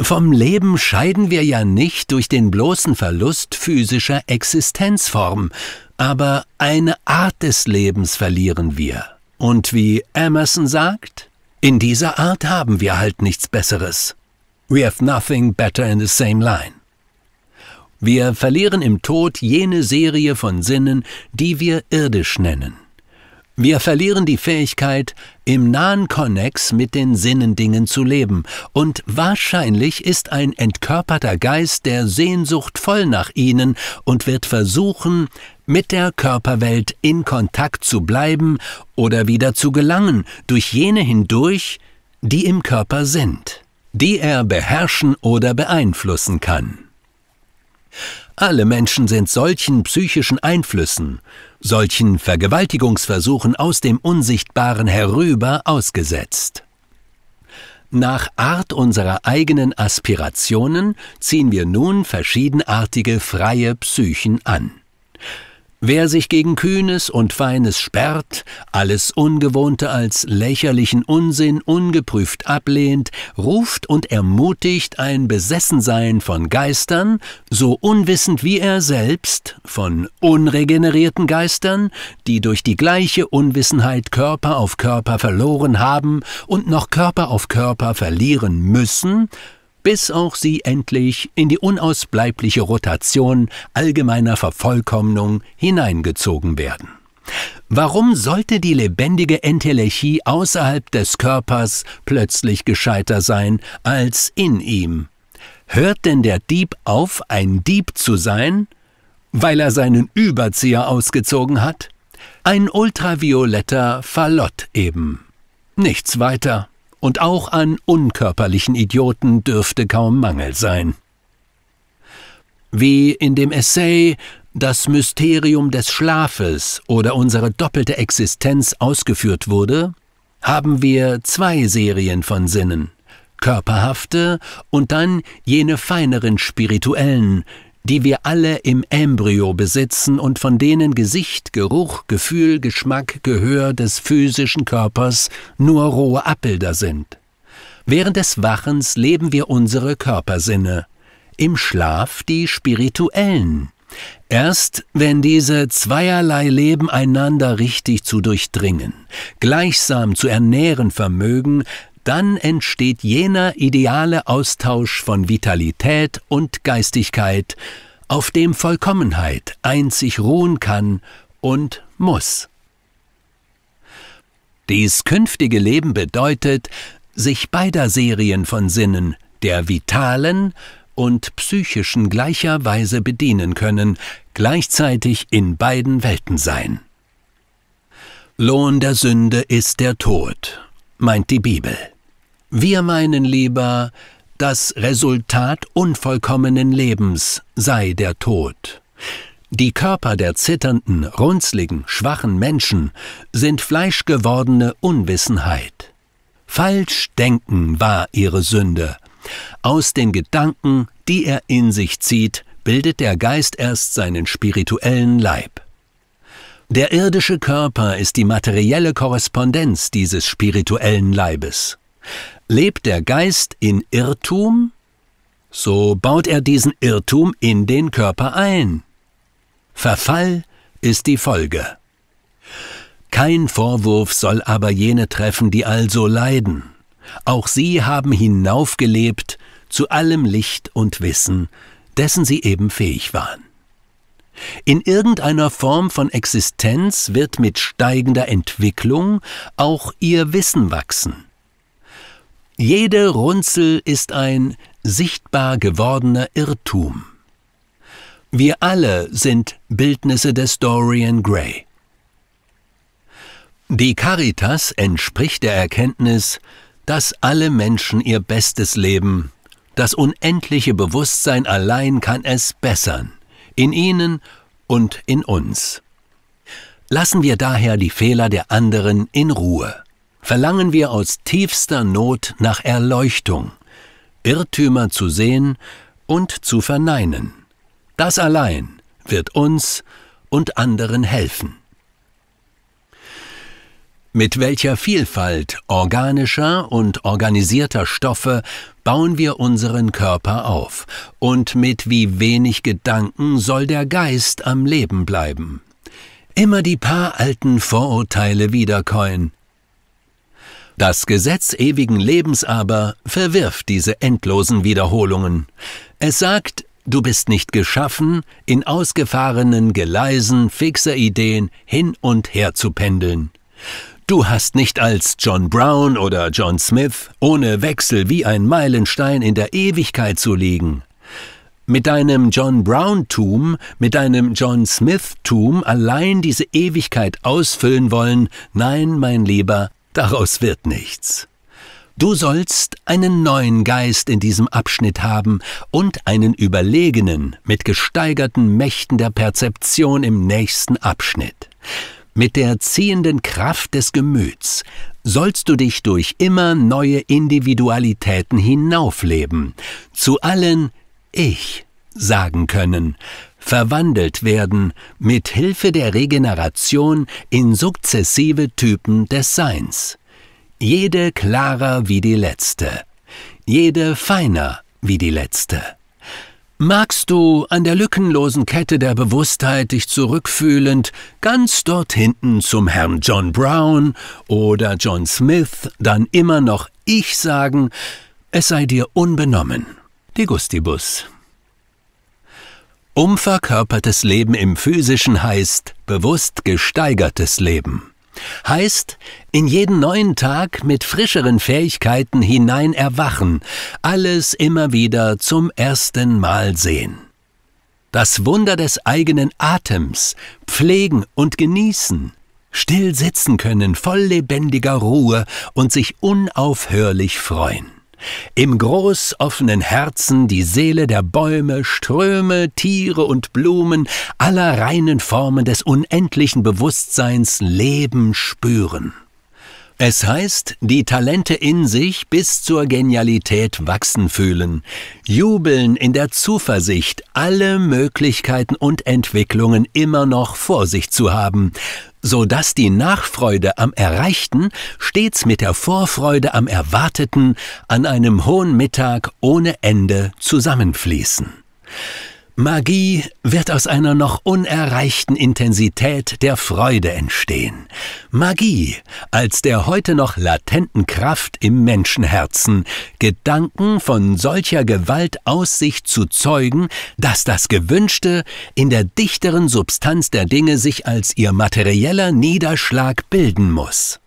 Vom Leben scheiden wir ja nicht durch den bloßen Verlust physischer Existenzform, aber eine Art des Lebens verlieren wir. Und wie Emerson sagt, in dieser Art haben wir halt nichts Besseres. We have nothing better in the same line. Wir verlieren im Tod jene Serie von Sinnen, die wir irdisch nennen. Wir verlieren die Fähigkeit, im nahen Konnex mit den Sinnendingen zu leben, und wahrscheinlich ist ein entkörperter Geist der Sehnsucht voll nach ihnen und wird versuchen, mit der Körperwelt in Kontakt zu bleiben oder wieder zu gelangen, durch jene hindurch, die im Körper sind, die er beherrschen oder beeinflussen kann. Alle Menschen sind solchen psychischen Einflüssen, solchen Vergewaltigungsversuchen aus dem Unsichtbaren herüber ausgesetzt. Nach Art unserer eigenen Aspirationen ziehen wir nun verschiedenartige freie Psychen an. Wer sich gegen Kühnes und Feines sperrt, alles Ungewohnte als lächerlichen Unsinn ungeprüft ablehnt, ruft und ermutigt ein Besessensein von Geistern, so unwissend wie er selbst, von unregenerierten Geistern, die durch die gleiche Unwissenheit Körper auf Körper verloren haben und noch Körper auf Körper verlieren müssen, bis auch sie endlich in die unausbleibliche Rotation allgemeiner Vervollkommnung hineingezogen werden. Warum sollte die lebendige Entelechie außerhalb des Körpers plötzlich gescheiter sein als in ihm? Hört denn der Dieb auf, ein Dieb zu sein, weil er seinen Überzieher ausgezogen hat? Ein ultravioletter Fallott eben. Nichts weiter. Und auch an unkörperlichen Idioten dürfte kaum Mangel sein. Wie in dem Essay Das Mysterium des Schlafes oder unsere doppelte Existenz ausgeführt wurde, haben wir zwei Serien von Sinnen, körperhafte und dann jene feineren spirituellen, die wir alle im Embryo besitzen und von denen Gesicht, Geruch, Gefühl, Geschmack, Gehör des physischen Körpers nur rohe Abbilder sind. Während des Wachens leben wir unsere Körpersinne, im Schlaf die spirituellen. Erst wenn diese zweierlei Leben einander richtig zu durchdringen, gleichsam zu ernähren vermögen, dann entsteht jener ideale Austausch von Vitalität und Geistigkeit, auf dem Vollkommenheit einzig ruhen kann und muss. Dies künftige Leben bedeutet, sich beider Serien von Sinnen, der vitalen und psychischen gleicherweise bedienen können, gleichzeitig in beiden Welten sein. Lohn der Sünde ist der Tod, meint die Bibel. Wir meinen lieber, das Resultat unvollkommenen Lebens sei der Tod. Die Körper der zitternden, runzligen, schwachen Menschen sind fleischgewordene Unwissenheit. Falsch denken war ihre Sünde. Aus den Gedanken, die er in sich zieht, bildet der Geist erst seinen spirituellen Leib. Der irdische Körper ist die materielle Korrespondenz dieses spirituellen Leibes. Lebt der Geist in Irrtum, so baut er diesen Irrtum in den Körper ein. Verfall ist die Folge. Kein Vorwurf soll aber jene treffen, die also leiden. Auch sie haben hinaufgelebt zu allem Licht und Wissen, dessen sie eben fähig waren. In irgendeiner Form von Existenz wird mit steigender Entwicklung auch ihr Wissen wachsen. Jede Runzel ist ein sichtbar gewordener Irrtum. Wir alle sind Bildnisse des Dorian Gray. Die Caritas entspricht der Erkenntnis, dass alle Menschen ihr Bestes leben. Das unendliche Bewusstsein allein kann es bessern, in ihnen und in uns. Lassen wir daher die Fehler der anderen in Ruhe verlangen wir aus tiefster Not nach Erleuchtung, Irrtümer zu sehen und zu verneinen. Das allein wird uns und anderen helfen. Mit welcher Vielfalt organischer und organisierter Stoffe bauen wir unseren Körper auf, und mit wie wenig Gedanken soll der Geist am Leben bleiben. Immer die paar alten Vorurteile wiederkäuen, das Gesetz ewigen Lebens aber verwirft diese endlosen Wiederholungen. Es sagt, du bist nicht geschaffen, in ausgefahrenen Geleisen fixer Ideen hin und her zu pendeln. Du hast nicht als John Brown oder John Smith ohne Wechsel wie ein Meilenstein in der Ewigkeit zu liegen. Mit deinem John Brown-Tum, mit deinem John Smith-Tum allein diese Ewigkeit ausfüllen wollen, nein, mein Lieber, Daraus wird nichts. Du sollst einen neuen Geist in diesem Abschnitt haben und einen überlegenen mit gesteigerten Mächten der Perzeption im nächsten Abschnitt. Mit der ziehenden Kraft des Gemüts sollst du dich durch immer neue Individualitäten hinaufleben, zu allen Ich sagen können, verwandelt werden mit Hilfe der Regeneration in sukzessive Typen des Seins. Jede klarer wie die letzte, jede feiner wie die letzte. Magst du an der lückenlosen Kette der Bewusstheit dich zurückfühlend ganz dort hinten zum Herrn John Brown oder John Smith dann immer noch ich sagen, es sei dir unbenommen. Degustibus Umverkörpertes Leben im physischen heißt bewusst gesteigertes Leben. Heißt, in jeden neuen Tag mit frischeren Fähigkeiten hinein erwachen, alles immer wieder zum ersten Mal sehen. Das Wunder des eigenen Atems pflegen und genießen, still sitzen können voll lebendiger Ruhe und sich unaufhörlich freuen. Im groß offenen Herzen die Seele der Bäume, Ströme, Tiere und Blumen, aller reinen Formen des unendlichen Bewusstseins Leben spüren. Es heißt, die Talente in sich bis zur Genialität wachsen fühlen, jubeln in der Zuversicht, alle Möglichkeiten und Entwicklungen immer noch vor sich zu haben, so dass die Nachfreude am Erreichten stets mit der Vorfreude am Erwarteten an einem hohen Mittag ohne Ende zusammenfließen. Magie wird aus einer noch unerreichten Intensität der Freude entstehen. Magie als der heute noch latenten Kraft im Menschenherzen, Gedanken von solcher Gewalt aus sich zu zeugen, dass das Gewünschte in der dichteren Substanz der Dinge sich als ihr materieller Niederschlag bilden muss.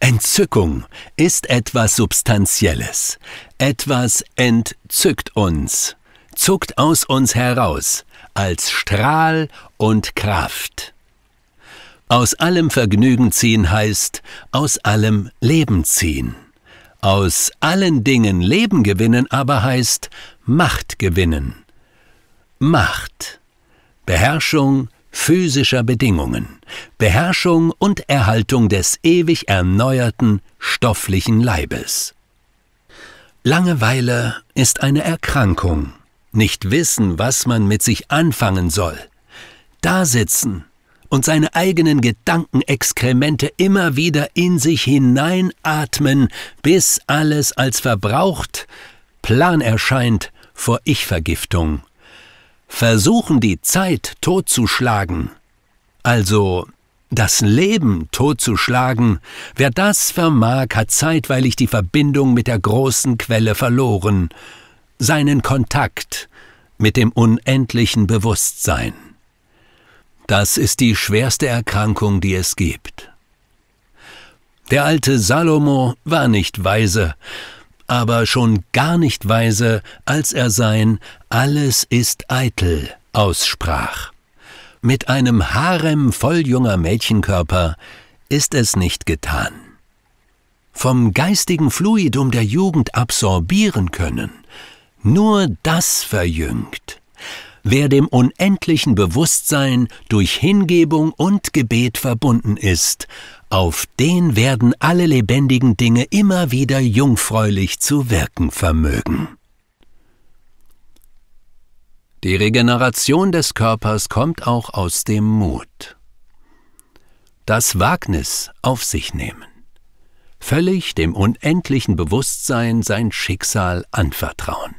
Entzückung ist etwas Substanzielles, etwas entzückt uns zuckt aus uns heraus als Strahl und Kraft. Aus allem Vergnügen ziehen heißt aus allem Leben ziehen. Aus allen Dingen Leben gewinnen aber heißt Macht gewinnen. Macht. Beherrschung physischer Bedingungen. Beherrschung und Erhaltung des ewig erneuerten stofflichen Leibes. Langeweile ist eine Erkrankung, nicht wissen, was man mit sich anfangen soll. Da sitzen und seine eigenen Gedankenexkremente immer wieder in sich hineinatmen, bis alles als verbraucht, Plan erscheint vor Ich-Vergiftung. Versuchen die Zeit totzuschlagen, also das Leben totzuschlagen, wer das vermag, hat zeitweilig die Verbindung mit der großen Quelle verloren, seinen Kontakt mit dem unendlichen Bewusstsein. Das ist die schwerste Erkrankung, die es gibt. Der alte Salomo war nicht weise, aber schon gar nicht weise, als er sein Alles ist eitel aussprach. Mit einem Harem voll junger Mädchenkörper ist es nicht getan. Vom geistigen Fluidum der Jugend absorbieren können, nur das verjüngt. Wer dem unendlichen Bewusstsein durch Hingebung und Gebet verbunden ist, auf den werden alle lebendigen Dinge immer wieder jungfräulich zu wirken vermögen. Die Regeneration des Körpers kommt auch aus dem Mut. Das Wagnis auf sich nehmen. Völlig dem unendlichen Bewusstsein sein Schicksal anvertrauen.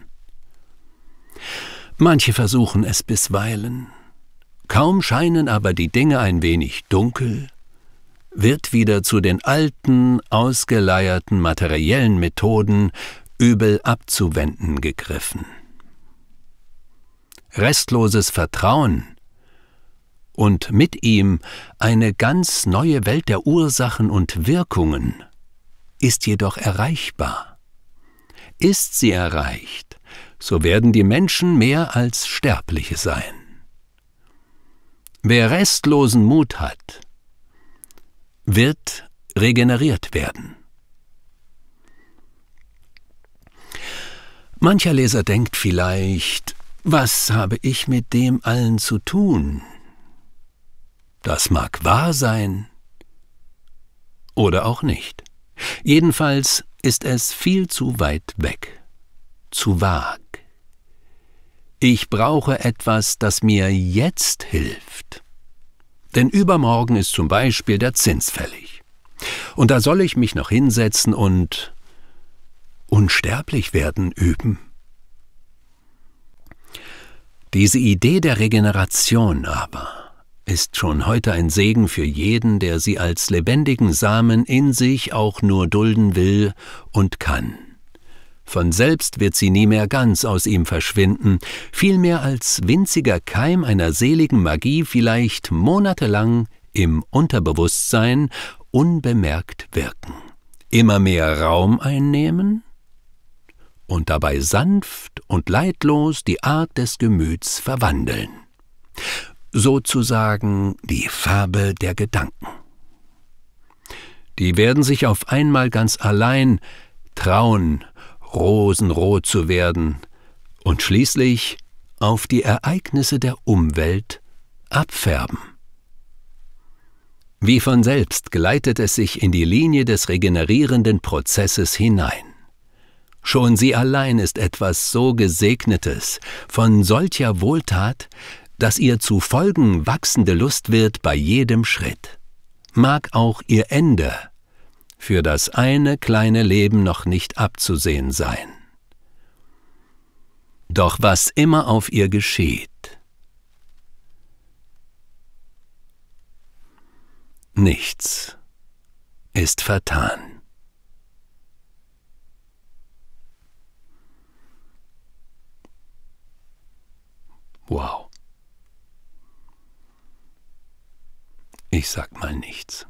Manche versuchen es bisweilen. Kaum scheinen aber die Dinge ein wenig dunkel, wird wieder zu den alten, ausgeleierten materiellen Methoden übel abzuwenden gegriffen. Restloses Vertrauen und mit ihm eine ganz neue Welt der Ursachen und Wirkungen ist jedoch erreichbar. Ist sie erreicht, so werden die Menschen mehr als Sterbliche sein. Wer restlosen Mut hat, wird regeneriert werden. Mancher Leser denkt vielleicht, was habe ich mit dem allen zu tun? Das mag wahr sein oder auch nicht. Jedenfalls ist es viel zu weit weg, zu vag. Ich brauche etwas, das mir jetzt hilft. Denn übermorgen ist zum Beispiel der Zins fällig. Und da soll ich mich noch hinsetzen und unsterblich werden üben. Diese Idee der Regeneration aber ist schon heute ein Segen für jeden, der sie als lebendigen Samen in sich auch nur dulden will und kann. Von selbst wird sie nie mehr ganz aus ihm verschwinden, vielmehr als winziger Keim einer seligen Magie vielleicht monatelang im Unterbewusstsein unbemerkt wirken, immer mehr Raum einnehmen und dabei sanft und leidlos die Art des Gemüts verwandeln. Sozusagen die Farbe der Gedanken. Die werden sich auf einmal ganz allein trauen rosenrot zu werden und schließlich auf die Ereignisse der Umwelt abfärben. Wie von selbst gleitet es sich in die Linie des regenerierenden Prozesses hinein. Schon sie allein ist etwas so Gesegnetes, von solcher Wohltat, dass ihr zu Folgen wachsende Lust wird bei jedem Schritt. Mag auch ihr Ende für das eine kleine Leben noch nicht abzusehen sein. Doch was immer auf ihr geschieht, nichts ist vertan. Wow. Ich sag mal nichts.